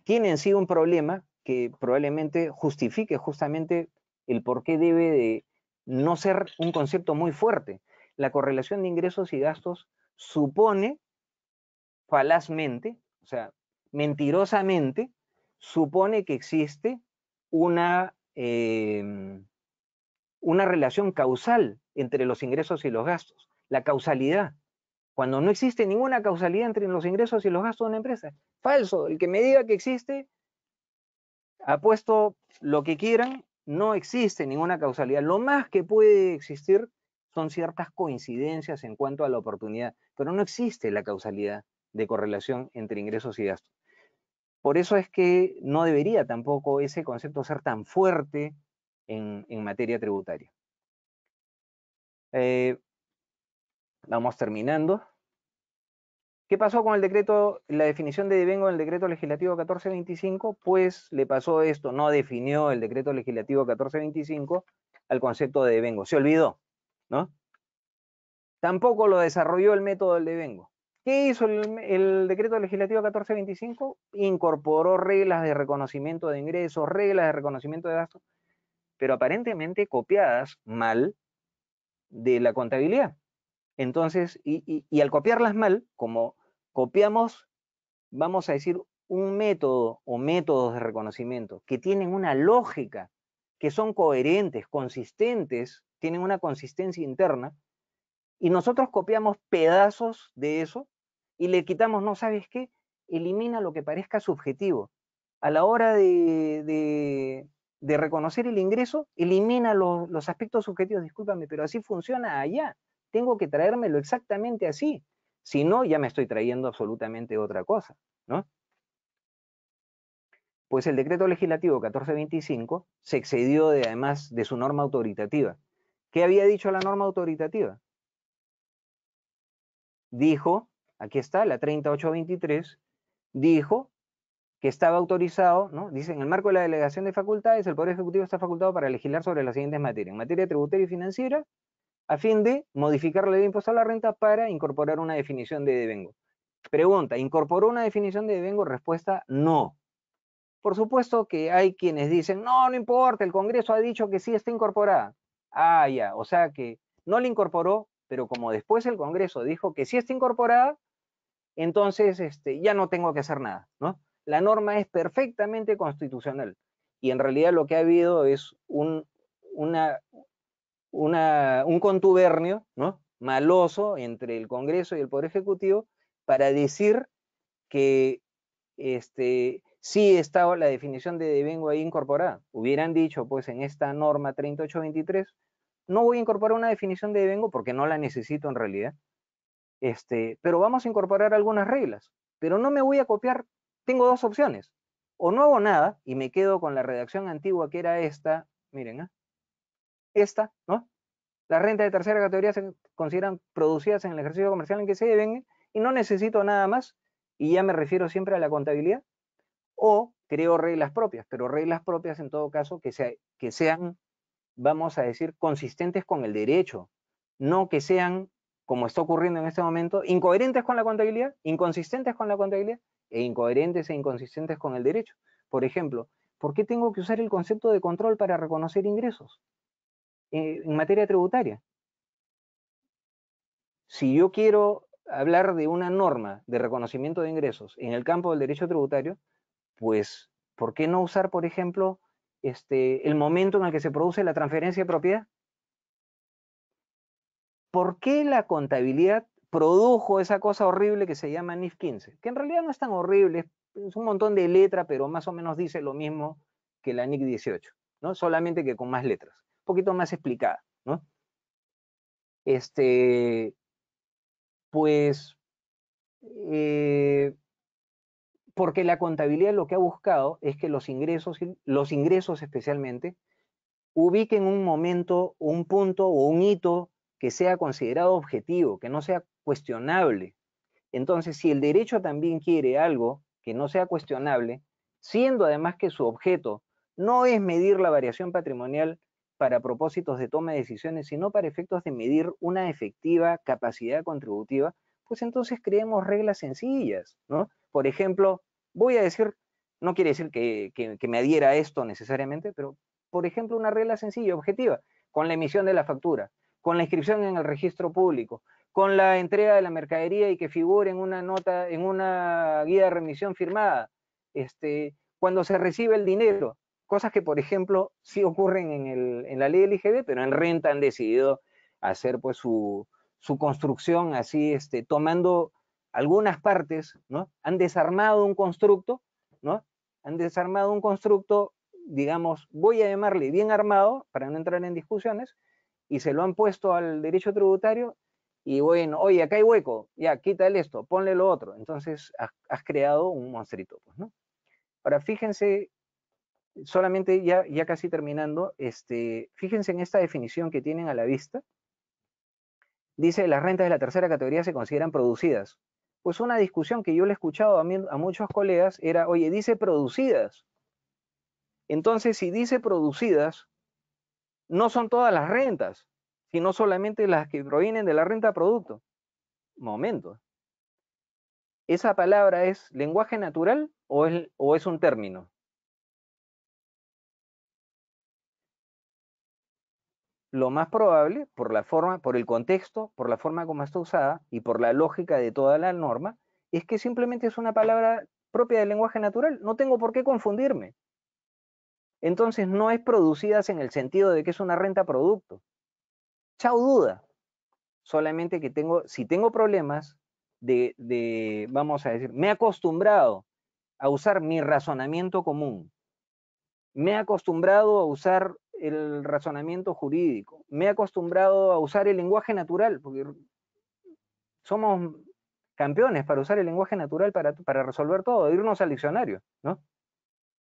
tiene en sí un problema que probablemente justifique justamente el por qué debe de no ser un concepto muy fuerte. La correlación de ingresos y gastos supone falazmente, o sea, mentirosamente, supone que existe una Em, una relación causal entre los ingresos y los gastos, la causalidad. Cuando no existe ninguna causalidad entre los ingresos y los gastos de una empresa, falso. El que me diga que existe, apuesto lo que quieran, no existe ninguna causalidad. Lo más que puede existir son ciertas coincidencias en cuanto a la oportunidad, pero no existe la causalidad de correlación entre ingresos y gastos. Por eso es que no debería tampoco ese concepto ser tan fuerte en, materia tributaria. Eh, vamos terminando. ¿Qué pasó con el decreto, la definición de devengo en el decreto legislativo 1425? Pues le pasó esto, no definió el decreto legislativo 1425 al concepto de devengo, se olvidó, ¿no? Tampoco lo desarrolló el método del devengo. ¿Qué hizo el, decreto legislativo 1425? Incorporó reglas de reconocimiento de ingresos, reglas de reconocimiento de gastos, pero aparentemente copiadas mal de la contabilidad. Entonces, y al copiarlas mal, como copiamos, vamos a decir, un método o métodos de reconocimiento que tienen una lógica, que son coherentes, consistentes, tienen una consistencia interna, y nosotros copiamos pedazos de eso, y le quitamos, no sabes qué, elimina lo que parezca subjetivo. A la hora de, reconocer el ingreso, elimina los, aspectos subjetivos, discúlpame, pero así funciona allá. Tengo que traérmelo exactamente así. Si no, ya me estoy trayendo absolutamente otra cosa, ¿no? Pues el decreto legislativo 1425 se excedió además de su norma autoritativa. ¿Qué había dicho la norma autoritativa? Dijo aquí está, la 3823, dijo que estaba autorizado, ¿no? Dice, en el marco de la delegación de facultades, el Poder Ejecutivo está facultado para legislar sobre las siguientes materias. En materia tributaria y financiera, a fin de modificar la ley de impuesto a la renta para incorporar una definición de devengo. Pregunta, ¿incorporó una definición de devengo? Respuesta, no. Por supuesto que hay quienes dicen, no, no importa, el Congreso ha dicho que sí está incorporada. Ah, ya, o sea que no la incorporó, pero como después el Congreso dijo que sí está incorporada, entonces este, ya no tengo que hacer nada, ¿no? La norma es perfectamente constitucional y en realidad lo que ha habido es un, una, un contubernio, ¿no? Maloso entre el Congreso y el Poder Ejecutivo para decir que este, sí estaba la definición de devengo ahí incorporada. Hubieran dicho, pues en esta norma 3823, no voy a incorporar una definición de devengo porque no la necesito en realidad, este, pero vamos a incorporar algunas reglas, pero no me voy a copiar, tengo dos opciones, o no hago nada y me quedo con la redacción antigua que era esta, miren, ¿ah? esta, ¿no? Las rentas de tercera categoría se consideran producidas en el ejercicio comercial en que se deben y no necesito nada más, y ya me refiero siempre a la contabilidad, o creo reglas propias, pero reglas propias en todo caso que, sea, que sean, vamos a decir, consistentes con el derecho, no que sean como está ocurriendo en este momento, incoherentes con la contabilidad, inconsistentes con la contabilidad e incoherentes e inconsistentes con el derecho. Por ejemplo, ¿por qué tengo que usar el concepto de control para reconocer ingresos eh, en materia tributaria? Si yo quiero hablar de una norma de reconocimiento de ingresos en el campo del derecho tributario, pues, ¿por qué no usar, por ejemplo, este, el momento en el que se produce la transferencia de propiedad? por qué la contabilidad produjo esa cosa horrible que se llama NIF 15, que en realidad no es tan horrible, es un montón de letra, pero más o menos dice lo mismo que la NIC 18, ¿no? Solamente que con más letras, un poquito más explicada, ¿no? Este, pues, eh, porque la contabilidad lo que ha buscado es que los ingresos, los ingresos especialmente, ubiquen un momento, un punto o un hito que sea considerado objetivo, que no sea cuestionable. Entonces, si el derecho también quiere algo que no sea cuestionable, siendo además que su objeto no es medir la variación patrimonial para propósitos de toma de decisiones, sino para efectos de medir una efectiva capacidad contributiva, pues entonces creemos reglas sencillas, Por ejemplo, voy a decir, no quiere decir que, me adhiera a esto necesariamente, pero por ejemplo, una regla sencilla, objetiva, con la emisión de la factura con la inscripción en el registro público, con la entrega de la mercadería y que figure en una nota, en una guía de remisión firmada, este, cuando se recibe el dinero, cosas que por ejemplo sí ocurren en, la ley del LGB, pero en renta han decidido hacer pues su, su construcción así, este, tomando algunas partes, ¿no? Han desarmado un constructo, ¿no? Han desarmado un constructo, digamos, voy a llamarle bien armado, para no entrar en discusiones, y se lo han puesto al derecho tributario y bueno, oye, acá hay hueco, ya, quítale esto, ponle lo otro. Entonces has, creado un monstruito, pues, Ahora, fíjense, solamente ya, ya casi terminando, este, fíjense en esta definición que tienen a la vista. Dice, las rentas de la tercera categoría se consideran producidas. Pues una discusión que yo le he escuchado a, a muchos colegas era, oye, dice producidas. Entonces, si dice producidas, no son todas las rentas, sino solamente las que provienen de la renta producto. Momento. ¿Esa palabra es lenguaje natural o es, un término? Lo más probable, por la forma, por el contexto, por la forma como está usada y por la lógica de toda la norma, es que simplemente es una palabra propia del lenguaje natural. No tengo por qué confundirme entonces no es producidas en el sentido de que es una renta producto. Chao duda. Solamente que tengo, si tengo problemas de, vamos a decir, me he acostumbrado a usar mi razonamiento común, me he acostumbrado a usar el razonamiento jurídico, me he acostumbrado a usar el lenguaje natural, porque somos campeones para usar el lenguaje natural para, para resolver todo, irnos al diccionario, ¿no?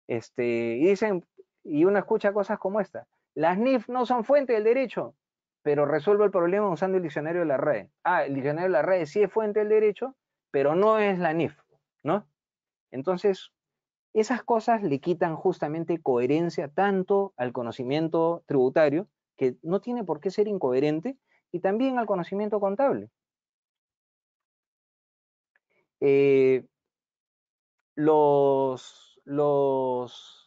Este, y dicen, y uno escucha cosas como esta. Las NIF no son fuente del derecho, pero resuelvo el problema usando el diccionario de la red. Ah, el diccionario de la red sí es fuente del derecho, pero no es la NIF, ¿no? Entonces, esas cosas le quitan justamente coherencia tanto al conocimiento tributario, que no tiene por qué ser incoherente, y también al conocimiento contable. Eh, los, los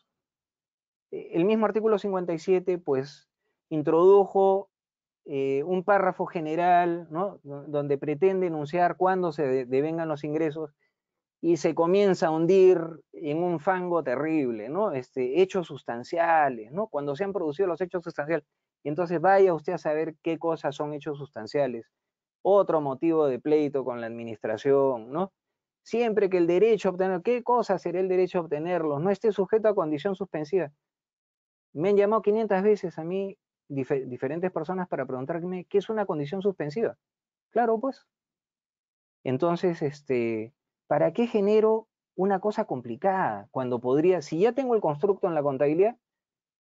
eh, el mismo artículo 57 pues introdujo eh, un párrafo general, ¿no? donde pretende enunciar cuándo se devengan los ingresos y se comienza a hundir en un fango terrible, ¿no? Este, hechos sustanciales, ¿no? Cuando se han producido los hechos sustanciales. entonces vaya usted a saber qué cosas son hechos sustanciales. Otro motivo de pleito con la administración, ¿no? Siempre que el derecho a obtener, ¿qué cosa será el derecho a obtenerlos? No esté sujeto a condición suspensiva. Me han llamado 500 veces a mí diferentes personas para preguntarme qué es una condición suspensiva. Claro, pues. Entonces, este, ¿para qué genero una cosa complicada cuando podría, si ya tengo el constructo en la contabilidad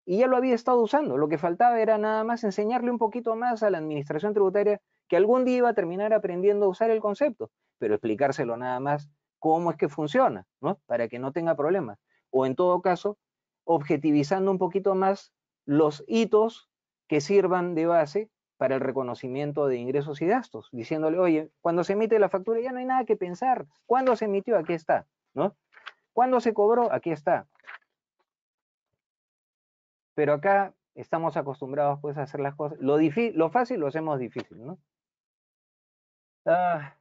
y ya lo había estado usando, lo que faltaba era nada más enseñarle un poquito más a la administración tributaria que algún día iba a terminar aprendiendo a usar el concepto, pero explicárselo nada más cómo es que funciona, ¿no? Para que no tenga problemas. O en todo caso, objetivizando un poquito más los hitos que sirvan de base para el reconocimiento de ingresos y gastos, diciéndole, oye, cuando se emite la factura ya no hay nada que pensar, cuándo se emitió, aquí está, ¿no? ¿Cuándo se cobró? Aquí está. Pero acá estamos acostumbrados pues a hacer las cosas, lo, lo fácil lo hacemos difícil, ¿no? Ah,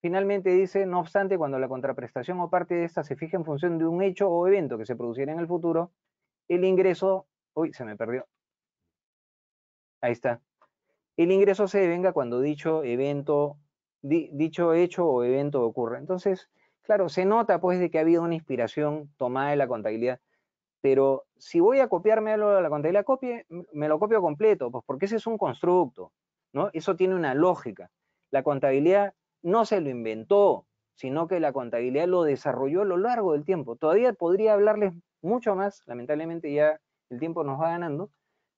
Finalmente dice, no obstante, cuando la contraprestación o parte de esta se fija en función de un hecho o evento que se produciera en el futuro, el ingreso, uy, se me perdió. Ahí está. El ingreso se devenga cuando dicho evento, dicho hecho o evento ocurre. Entonces, claro, se nota pues de que ha habido una inspiración tomada de la contabilidad, pero si voy a copiarme algo de la contabilidad, copie, me lo copio completo, pues porque ese es un constructo, ¿no? Eso tiene una lógica. La contabilidad no se lo inventó, sino que la contabilidad lo desarrolló a lo largo del tiempo. Todavía podría hablarles mucho más, lamentablemente ya el tiempo nos va ganando,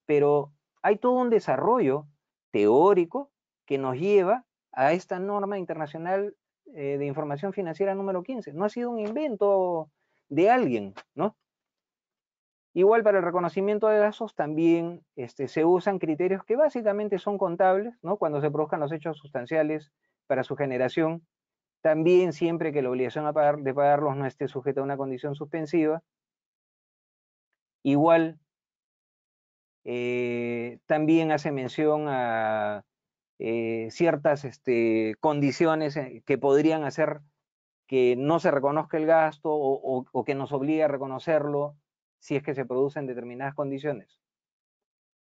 pero hay todo un desarrollo teórico que nos lleva a esta norma internacional eh, de información financiera número 15. No ha sido un invento de alguien, ¿no? Igual para el reconocimiento de gastos también este, se usan criterios que básicamente son contables, ¿no? Cuando se produzcan los hechos sustanciales para su generación. También siempre que la obligación a pagar, de pagarlos no esté sujeta a una condición suspensiva. Igual, eh, también hace mención a eh, ciertas este, condiciones eh, que podrían hacer que no se reconozca el gasto o, o que nos obligue a reconocerlo si es que se producen determinadas condiciones.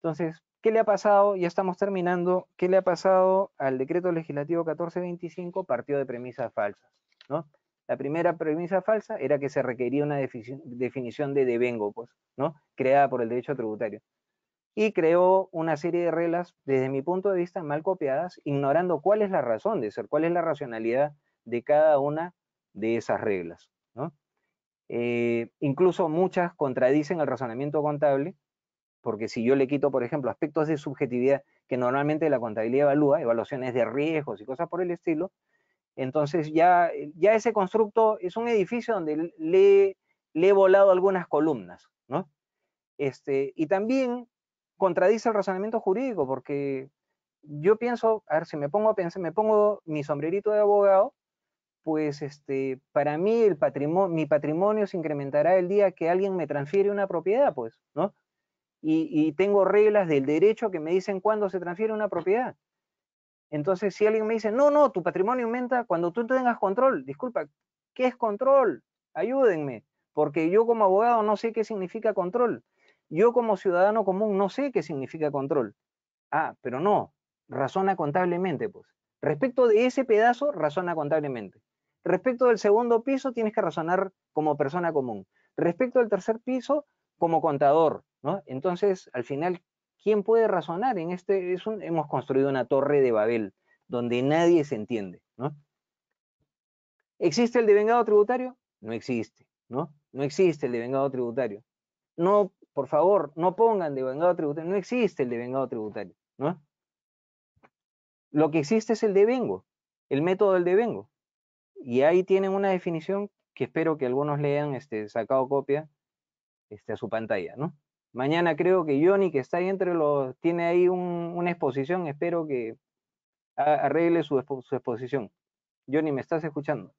Entonces, ¿qué le ha pasado? Ya estamos terminando. ¿Qué le ha pasado al decreto legislativo 1425? partido de premisas falsas, ¿no? La primera premisa falsa era que se requería una definición de devengo, pues, ¿no? Creada por el derecho tributario. Y creó una serie de reglas, desde mi punto de vista, mal copiadas, ignorando cuál es la razón de ser, cuál es la racionalidad de cada una de esas reglas, eh, incluso muchas contradicen el razonamiento contable porque si yo le quito, por ejemplo, aspectos de subjetividad que normalmente la contabilidad evalúa, evaluaciones de riesgos y cosas por el estilo, entonces ya, ya ese constructo es un edificio donde le, he volado algunas columnas, ¿no? Este, y también contradice el razonamiento jurídico, porque yo pienso, a ver, si me pongo a pensar, me pongo mi sombrerito de abogado, pues este, para mí el patrimonio, mi patrimonio se incrementará el día que alguien me transfiere una propiedad, pues, ¿no? y, tengo reglas del derecho que me dicen cuándo se transfiere una propiedad. Entonces, si alguien me dice, no, no, tu patrimonio aumenta cuando tú tengas control, disculpa, ¿qué es control? Ayúdenme, porque yo como abogado no sé qué significa control. Yo como ciudadano común no sé qué significa control. Ah, pero no, razona contablemente, pues. Respecto de ese pedazo, razona contablemente. Respecto del segundo piso, tienes que razonar como persona común. Respecto del tercer piso, como contador. Entonces, al final, ¿quién puede razonar? En este, es hemos construido una torre de Babel, donde nadie se entiende, ¿no? ¿Existe el devengado tributario? No existe, ¿no? No existe el devengado tributario. No, por favor, no pongan devengado tributario, no existe el devengado tributario, ¿no? Lo que existe es el devengo, el método del devengo. Y ahí tienen una definición que espero que algunos lean, este, sacado copia, este, a su pantalla, ¿no? Mañana creo que Johnny, que está ahí entre los, tiene ahí una exposición, espero que arregle su, su exposición. Johnny, ¿me estás escuchando?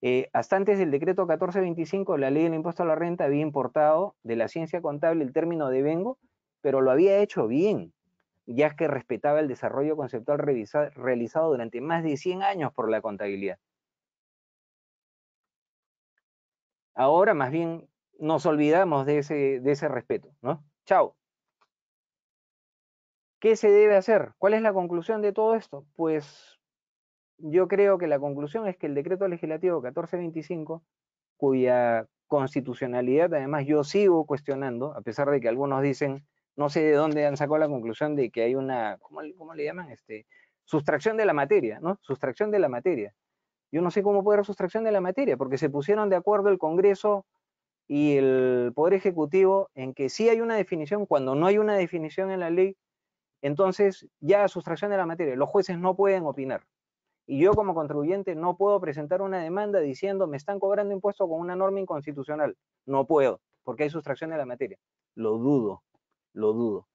Eh, hasta antes del decreto 1425, la ley del impuesto a la renta había importado de la ciencia contable el término de vengo, pero lo había hecho bien, ya que respetaba el desarrollo conceptual realizado durante más de 100 años por la contabilidad. Ahora, más bien, nos olvidamos de ese, de ese respeto, ¿no? Chao. ¿Qué se debe hacer? ¿Cuál es la conclusión de todo esto? Pues yo creo que la conclusión es que el decreto legislativo 1425, cuya constitucionalidad además yo sigo cuestionando, a pesar de que algunos dicen, no sé de dónde han sacado la conclusión de que hay una, ¿cómo, le llaman? Este, sustracción de la materia, ¿no? Sustracción de la materia. Yo no sé cómo puede haber sustracción de la materia, porque se pusieron de acuerdo el Congreso y el Poder Ejecutivo en que sí hay una definición, cuando no hay una definición en la ley, entonces ya sustracción de la materia, los jueces no pueden opinar. Y yo como contribuyente no puedo presentar una demanda diciendo me están cobrando impuestos con una norma inconstitucional. No puedo, porque hay sustracción de la materia. Lo dudo, lo dudo.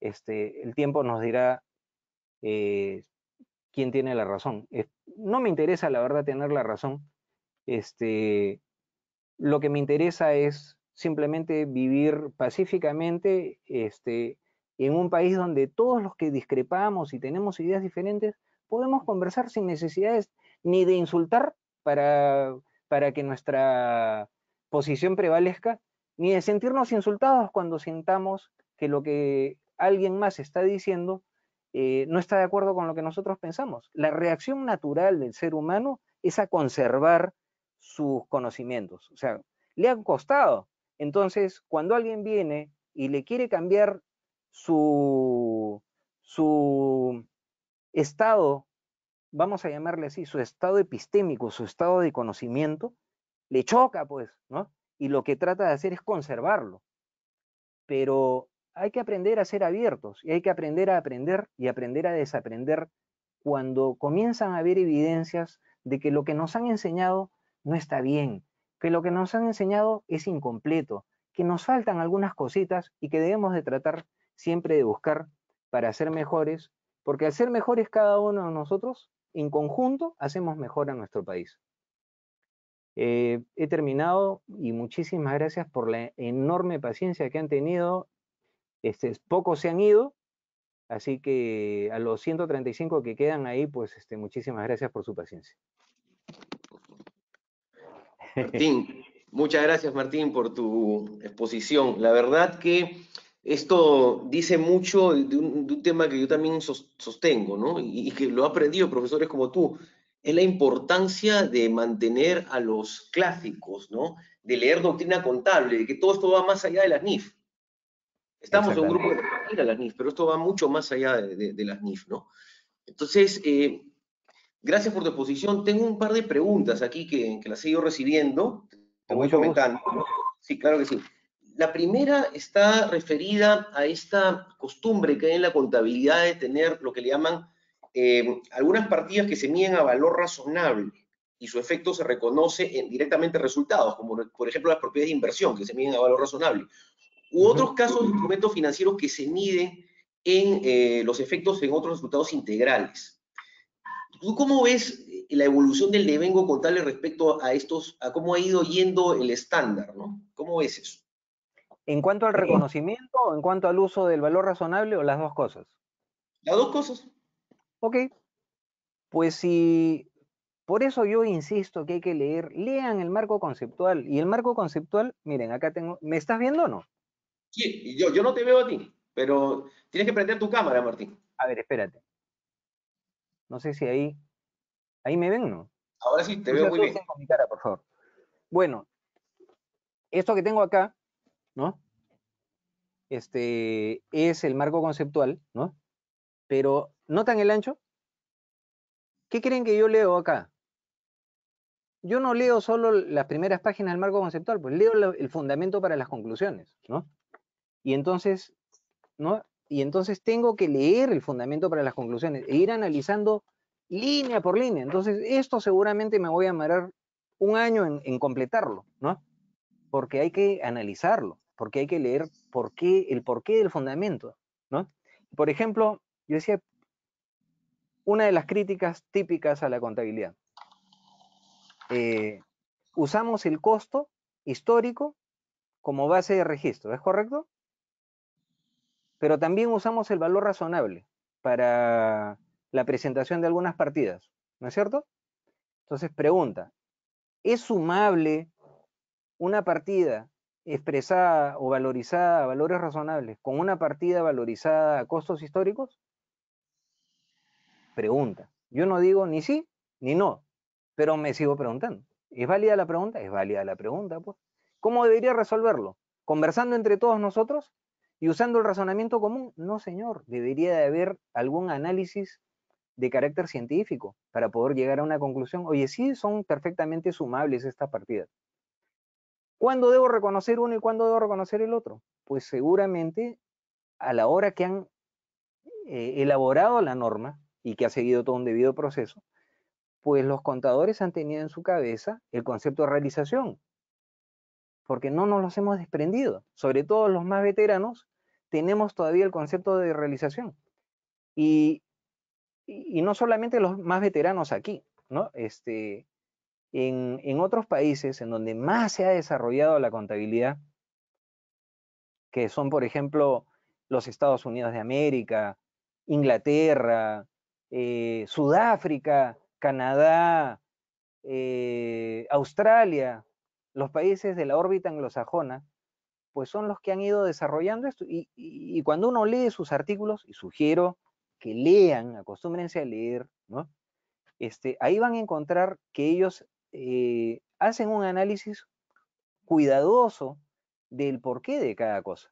Este, el tiempo nos dirá eh, quién tiene la razón. no me interesa, la verdad, tener la razón. Este, lo que me interesa es simplemente vivir pacíficamente este, en un país donde todos los que discrepamos y tenemos ideas diferentes podemos conversar sin necesidades ni de insultar para, que nuestra posición prevalezca, ni de sentirnos insultados cuando sintamos que lo que alguien más está diciendo eh, no está de acuerdo con lo que nosotros pensamos. La reacción natural del ser humano es a conservar sus conocimientos. O sea, le han costado. Entonces, cuando alguien viene y le quiere cambiar su, su estado, vamos a llamarle así, su estado epistémico, su estado de conocimiento, le choca, pues, ¿no? Y lo que trata de hacer es conservarlo. Pero hay que aprender a ser abiertos y hay que aprender a aprender y aprender a desaprender cuando comienzan a haber evidencias de que lo que nos han enseñado no está bien, que lo que nos han enseñado es incompleto, que nos faltan algunas cositas y que debemos de tratar siempre de buscar para ser mejores, porque al ser mejores cada uno de nosotros, en conjunto, hacemos mejor a nuestro país. Eh, he terminado y muchísimas gracias por la enorme paciencia que han tenido. Este, pocos se han ido, así que a los 135 que quedan ahí, pues este, muchísimas gracias por su paciencia. Martín, muchas gracias Martín por tu exposición. La verdad que esto dice mucho de un, tema que yo también sostengo, ¿no? Y, que lo he aprendido profesores como tú, es la importancia de mantener a los clásicos, ¿no? De leer doctrina contable, de que todo esto va más allá de las NIF. Estamos en un grupo de de las NIF, pero esto va mucho más allá de, las NIF, ¿no? Entonces, eh, Gracias por tu exposición. Tengo un par de preguntas aquí que, las he ido recibiendo. Te voy comentar? Sí, claro que sí. La primera está referida a esta costumbre que hay en la contabilidad de tener lo que le llaman eh, algunas partidas que se miden a valor razonable y su efecto se reconoce en directamente resultados, como por ejemplo las propiedades de inversión que se miden a valor razonable, u otros casos de instrumentos financieros que se miden en eh, los efectos en otros resultados integrales. ¿Tú cómo ves eh, la evolución del devengo contable respecto a estos, a cómo ha ido yendo el estándar, ¿no? ¿Cómo ves eso? ¿En cuanto al reconocimiento o en cuanto al uso del valor razonable o las dos cosas? Las dos cosas. Ok. Pues si por eso yo insisto que hay que leer, lean el marco conceptual. Y el marco conceptual, miren, acá tengo, ¿me estás viendo o no? Sí, yo, yo no te veo a ti, pero tienes que prender tu cámara, Martín. A ver, espérate. No sé si ahí, ahí me ven, ¿no? Ahora sí, te veo muy bien. Mi cara, por favor. Bueno, esto que tengo acá, ¿no? Este es el marco conceptual, ¿no? Pero, ¿notan el ancho? ¿Qué creen que yo leo acá? Yo no leo solo las primeras páginas del marco conceptual, pues leo el fundamento para las conclusiones, ¿no? Y entonces, ¿no? y entonces tengo que leer el fundamento para las conclusiones e ir analizando línea por línea. Entonces, esto seguramente me voy a demorar un año en, completarlo, ¿no? Porque hay que analizarlo, porque hay que leer por qué, el porqué del fundamento, ¿no? Por ejemplo, yo decía, una de las críticas típicas a la contabilidad. Eh, usamos el costo histórico como base de registro, ¿es correcto? Pero también usamos el valor razonable para la presentación de algunas partidas, ¿no es cierto? Entonces, pregunta, ¿es sumable una partida expresada o valorizada a valores razonables con una partida valorizada a costos históricos? Pregunta. Yo no digo ni sí ni no, pero me sigo preguntando. ¿Es válida la pregunta? Es válida la pregunta, pues, ¿Cómo debería resolverlo? ¿Conversando entre todos nosotros? Y usando el razonamiento común, no señor, debería de haber algún análisis de carácter científico para poder llegar a una conclusión. Oye, sí, son perfectamente sumables estas partidas. ¿Cuándo debo reconocer uno y cuándo debo reconocer el otro? Pues seguramente a la hora que han eh, elaborado la norma y que ha seguido todo un debido proceso, pues los contadores han tenido en su cabeza el concepto de realización porque no nos los hemos desprendido. Sobre todo los más veteranos tenemos todavía el concepto de realización. Y, no solamente los más veteranos aquí, ¿no? Este, en, otros países en donde más se ha desarrollado la contabilidad, que son, por ejemplo, los Estados Unidos de América, Inglaterra, eh, Sudáfrica, Canadá, eh, Australia, los países de la órbita anglosajona, pues son los que han ido desarrollando esto. Y, cuando uno lee sus artículos, y sugiero que lean, acostúmbrense a leer, ¿no? Este, ahí van a encontrar que ellos eh, hacen un análisis cuidadoso del porqué de cada cosa,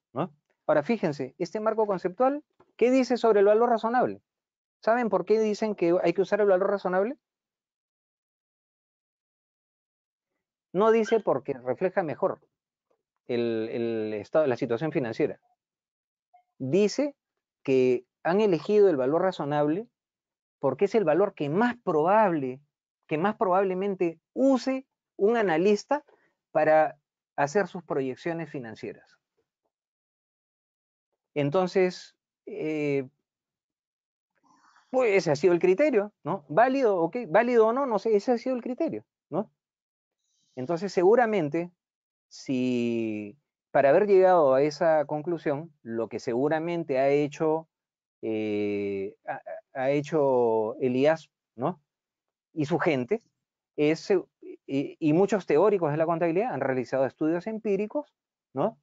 Ahora, fíjense, este marco conceptual, ¿qué dice sobre el valor razonable? ¿Saben por qué dicen que hay que usar el valor razonable? No dice porque refleja mejor el, estado, la situación financiera. Dice que han elegido el valor razonable porque es el valor que más probable, que más probablemente use un analista para hacer sus proyecciones financieras. Entonces, eh, pues ese ha sido el criterio, ¿no? Válido, válido o no, no sé, ese ha sido el criterio, ¿no? Entonces, seguramente, si para haber llegado a esa conclusión, lo que seguramente ha hecho, eh, ha, hecho Elías, ¿no? Y su gente, y, muchos teóricos de la contabilidad han realizado estudios empíricos, ¿no?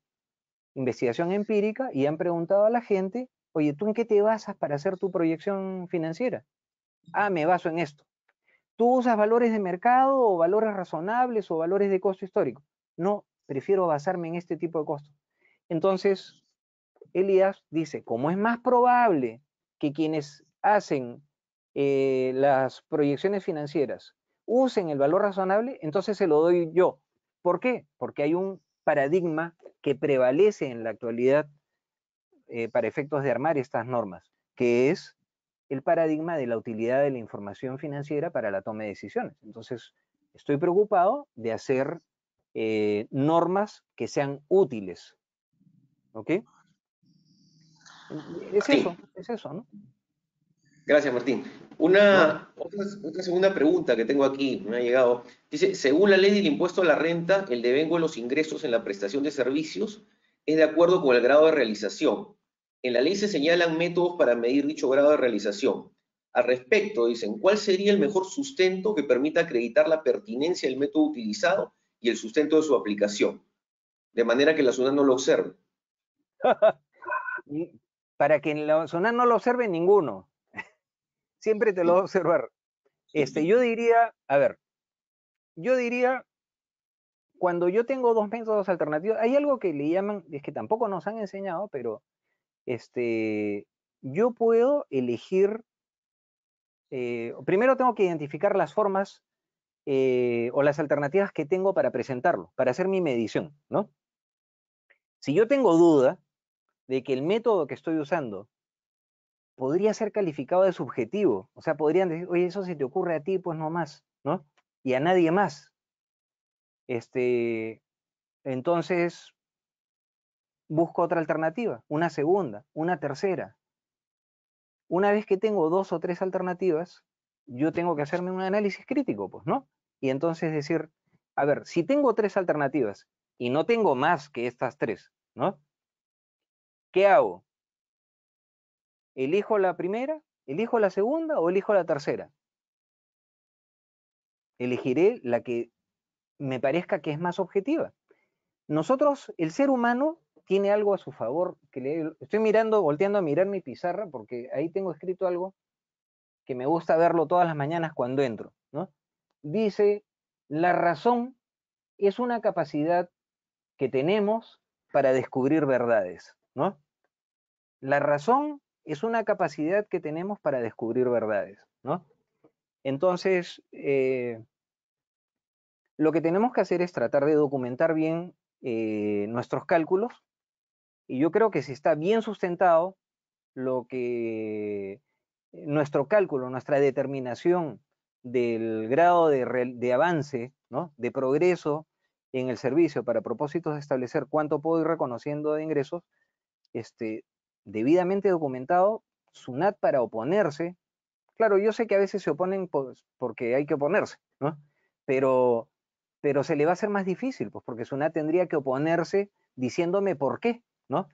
Investigación empírica y han preguntado a la gente, oye, ¿tú en qué te basas para hacer tu proyección financiera? Ah, me baso en esto. Tú usas valores de mercado o valores razonables o valores de costo histórico. No, prefiero basarme en este tipo de costo. Entonces, Elías dice, como es más probable que quienes hacen eh, las proyecciones financieras usen el valor razonable, entonces se lo doy yo. ¿Por qué? Porque hay un paradigma que prevalece en la actualidad eh, para efectos de armar estas normas, que es el paradigma de la utilidad de la información financiera para la toma de decisiones. Entonces, estoy preocupado de hacer eh, normas que sean útiles. ¿Ok? Eh, es eso, es eso, ¿no? Gracias, Martín. Una, otra, segunda pregunta que tengo aquí, me ha llegado. Dice, según la ley del impuesto a la renta, el devengo de los ingresos en la prestación de servicios es de acuerdo con el grado de realización. En la ley se señalan métodos para medir dicho grado de realización. Al respecto, dicen, ¿cuál sería el mejor sustento que permita acreditar la pertinencia del método utilizado y el sustento de su aplicación? De manera que la zona no lo observe. para que la zona no lo observe ninguno. Siempre te lo va a observar. Este, yo diría, a ver, yo diría, cuando yo tengo dos métodos alternativos, hay algo que le llaman, es que tampoco nos han enseñado, pero este, yo puedo elegir, eh, primero tengo que identificar las formas eh, o las alternativas que tengo para presentarlo, para hacer mi medición, ¿no? Si yo tengo duda de que el método que estoy usando podría ser calificado de subjetivo, o sea, podrían decir, oye, eso se te ocurre a ti, pues no más, ¿no? Y a nadie más. Este, entonces, busco otra alternativa, una segunda, una tercera. Una vez que tengo dos o tres alternativas, yo tengo que hacerme un análisis crítico, pues, ¿no? Y entonces decir, a ver, si tengo tres alternativas y no tengo más que estas tres, ¿no? ¿Qué hago? ¿Elijo la primera? ¿Elijo la segunda o elijo la tercera? Elegiré la que me parezca que es más objetiva. Nosotros, el ser humano, tiene algo a su favor que le estoy mirando, volteando a mirar mi pizarra porque ahí tengo escrito algo que me gusta verlo todas las mañanas cuando entro, ¿no? Dice, la razón es una capacidad que tenemos para descubrir verdades, ¿no? La razón es una capacidad que tenemos para descubrir verdades, Entonces, eh, lo que tenemos que hacer es tratar de documentar bien eh, nuestros cálculos y yo creo que si está bien sustentado, lo que eh, nuestro cálculo, nuestra determinación del grado de, avance, de progreso en el servicio para propósitos de establecer cuánto puedo ir reconociendo de ingresos, este, debidamente documentado, SUNAT para oponerse. Claro, yo sé que a veces se oponen pues, porque hay que oponerse, ¿no? Pero, pero se le va a hacer más difícil, pues porque SUNAT tendría que oponerse diciéndome por qué, ¿no?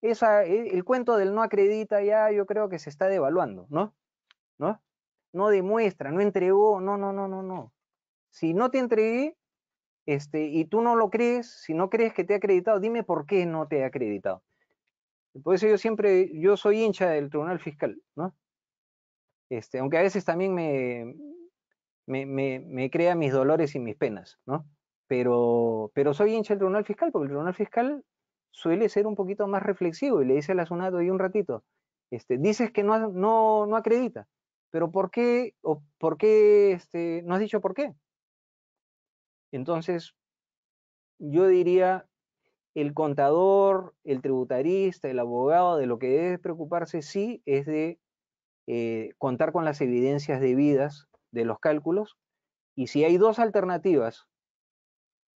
Esa, e, el cuento del no acredita ya yo creo que se está devaluando, ¿no? ¿No? No demuestra, no entregó, no, no, no, no, no. Si no te entregué este, y tú no lo crees, si no crees que te he acreditado, dime por qué no te he acreditado. Por eso yo siempre, yo soy hincha del Tribunal Fiscal, ¿no? Este, aunque a veces también me, me, crea mis dolores y mis penas, ¿no? Pero, pero soy hincha del Tribunal Fiscal, porque el Tribunal Fiscal suele ser un poquito más reflexivo y le dice a la Sunato, un ratito, este, dices que no, acredita, pero ¿por qué? O ¿Por qué este, no has dicho por qué? Entonces, yo diría, el contador, el tributarista, el abogado, de lo que debe preocuparse sí es de eh, contar con las evidencias debidas de los cálculos. Y si hay dos alternativas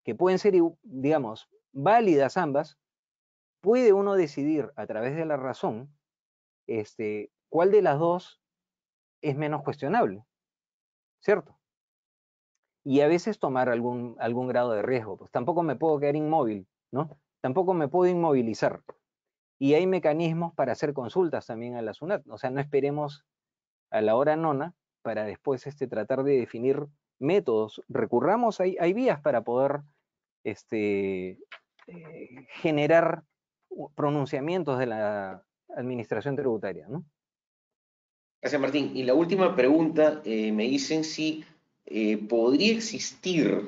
que pueden ser, digamos, válidas ambas, puede uno decidir a través de la razón este, cuál de las dos es menos cuestionable, ¿cierto? Y a veces tomar algún, algún grado de riesgo. Pues tampoco me puedo quedar inmóvil, ¿no? Tampoco me puedo inmovilizar. Y hay mecanismos para hacer consultas también a la SUNAT. O sea, no esperemos a la hora nona para después este, tratar de definir métodos. Recurramos, hay, hay vías para poder este, eh, generar pronunciamientos de la administración tributaria. ¿no? Gracias, Martín. Y la última pregunta, eh, me dicen si eh, podría existir,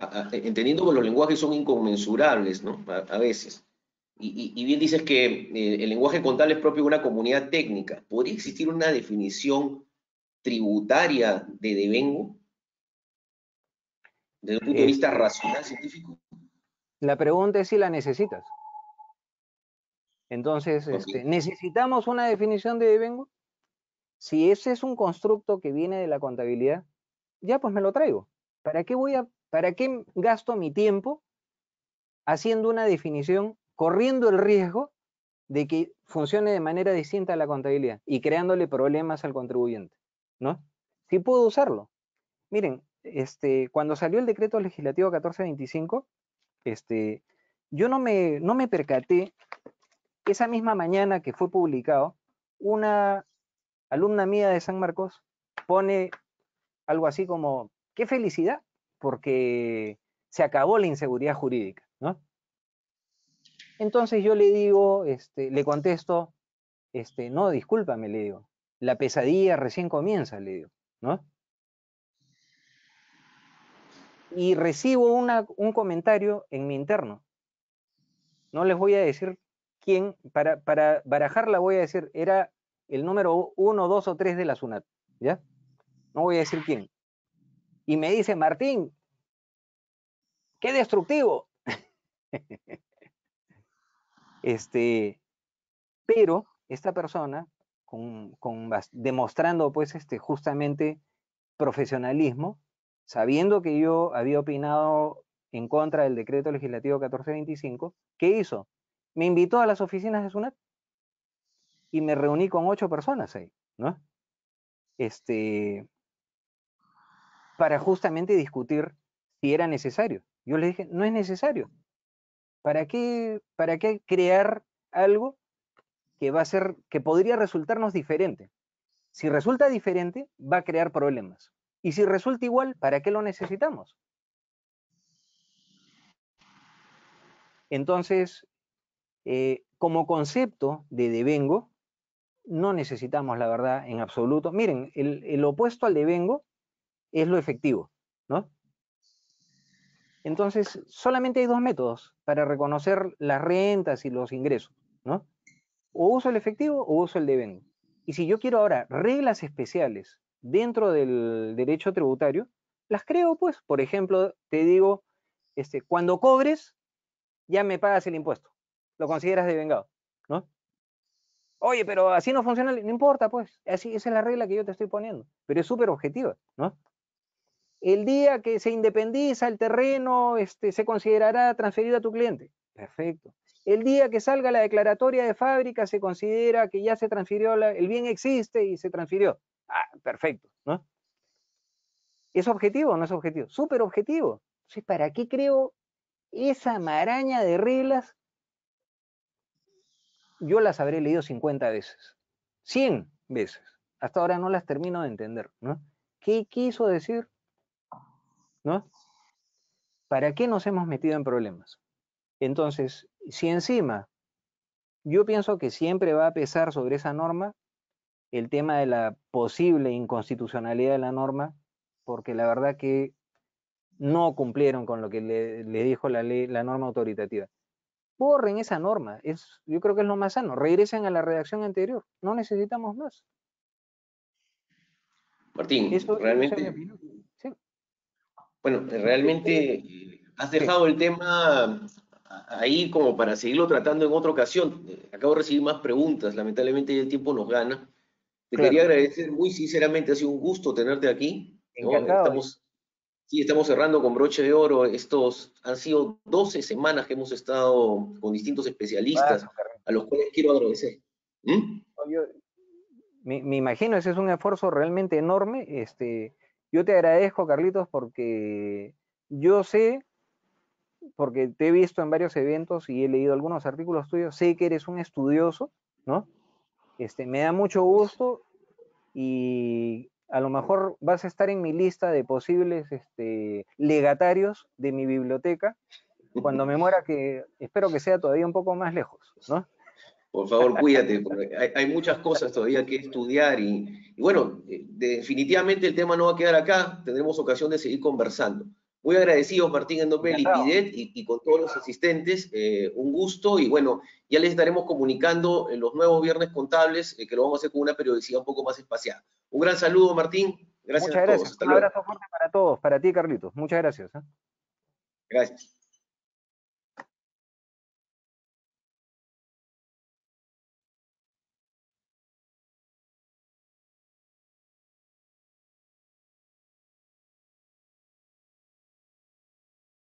e, entendiendo que los lenguajes son inconmensurables, ¿no? A, veces. Y, bien dices que eh, el lenguaje contable es propio de una comunidad técnica. ¿Podría existir una definición tributaria de devengo? Desde un punto de vista racional científico. La pregunta es si la necesitas. Entonces, este, ¿necesitamos una definición de devengo? Si ese es un constructo que viene de la contabilidad, ya pues me lo traigo. ¿Para qué voy a, para qué gasto mi tiempo haciendo una definición, corriendo el riesgo de que funcione de manera distinta a la contabilidad y creándole problemas al contribuyente, ¿no? Sí puedo usarlo. Miren, este, cuando salió el decreto legislativo 1425, este, yo no me, no me percaté esa misma mañana que fue publicado, una alumna mía de San Marcos pone algo así como, qué felicidad, porque se acabó la inseguridad jurídica, ¿no? Entonces yo le digo, este, le contesto, este, no, discúlpame, le digo, la pesadilla recién comienza, le digo, ¿no? Y recibo un comentario en mi interno. No les voy a decir Quién para, para barajarla voy a decir, era el número uno, dos o tres de la SUNAT, ¿ya? No voy a decir quién. Y me dice, Martín, qué destructivo. este, pero esta persona, con, demostrando pues este, justamente profesionalismo, sabiendo que yo había opinado en contra del decreto legislativo 1425, ¿qué hizo? me invitó a las oficinas de SUNAT y me reuní con ocho personas ahí, ¿no? Este, para justamente discutir si era necesario. Yo le dije, no es necesario. ¿Para qué, para qué crear algo que va a ser, que podría resultarnos diferente? Si resulta diferente, va a crear problemas. Y si resulta igual, ¿para qué lo necesitamos? Entonces, eh, como concepto de devengo, no necesitamos la verdad en absoluto. Miren, el, opuesto al devengo es lo efectivo, ¿no? Entonces, solamente hay dos métodos para reconocer las rentas y los ingresos, ¿no? O uso el efectivo o uso el devengo. Y si yo quiero ahora reglas especiales dentro del derecho tributario, las creo, pues, por ejemplo, te digo, este, cuando cobres, ya me pagas el impuesto lo consideras devengado, ¿no? Oye, pero así no funciona, no importa, pues, así, esa es la regla que yo te estoy poniendo, pero es súper objetiva, ¿no? El día que se independiza el terreno, este, se considerará transferido a tu cliente. Perfecto. El día que salga la declaratoria de fábrica, se considera que ya se transfirió, el bien existe y se transfirió. Ah, perfecto, ¿no? ¿Es objetivo o no es objetivo? Súper objetivo. Entonces, ¿para qué creo esa maraña de reglas yo las habré leído 50 veces, 100 veces. Hasta ahora no las termino de entender, ¿no? ¿Qué quiso decir? ¿No? ¿Para qué nos hemos metido en problemas? Entonces, si encima yo pienso que siempre va a pesar sobre esa norma el tema de la posible inconstitucionalidad de la norma, porque la verdad que no cumplieron con lo que le, dijo la, la norma autoritativa borren esa norma. Es, yo creo que es lo más sano. Regresen a la redacción anterior. No necesitamos más. Martín, realmente. Bueno, eh, realmente este, eh, has dejado el tema ah, ahí como para seguirlo tratando en otra ocasión. Eh, acabo de recibir más preguntas. Lamentablemente el tiempo nos gana. Te quería agradecer muy sinceramente. Ha sido un gusto tenerte aquí. Estamos Sí, estamos cerrando con broche de oro. Estos han sido 12 semanas que hemos estado con distintos especialistas, a los cuales quiero agradecer. ¿Mm? me, me, imagino, ese es un esfuerzo realmente enorme. Este, yo te agradezco, Carlitos, porque yo sé, porque te he visto en varios eventos y he leído algunos artículos tuyos, sé que eres un estudioso, ¿no? Este, me da mucho gusto y a lo mejor vas a estar en mi lista de posibles este, legatarios de mi biblioteca cuando me muera, que espero que sea todavía un poco más lejos, Por favor, cuídate, porque hay, muchas cosas todavía que estudiar y bueno, eh, definitivamente el tema no va a quedar acá, tendremos ocasión de seguir conversando. Muy agradecido, Martín Endopel y Pidet, y, con todos los asistentes, eh, un gusto. Y bueno, ya les estaremos comunicando en los nuevos viernes contables, eh, que lo vamos a hacer con una periodicidad un poco más espaciada. Un gran saludo, Martín. Gracias Muchas a todos. Gracias. un abrazo fuerte para todos, para ti, Carlitos. Muchas gracias. ¿eh? Gracias.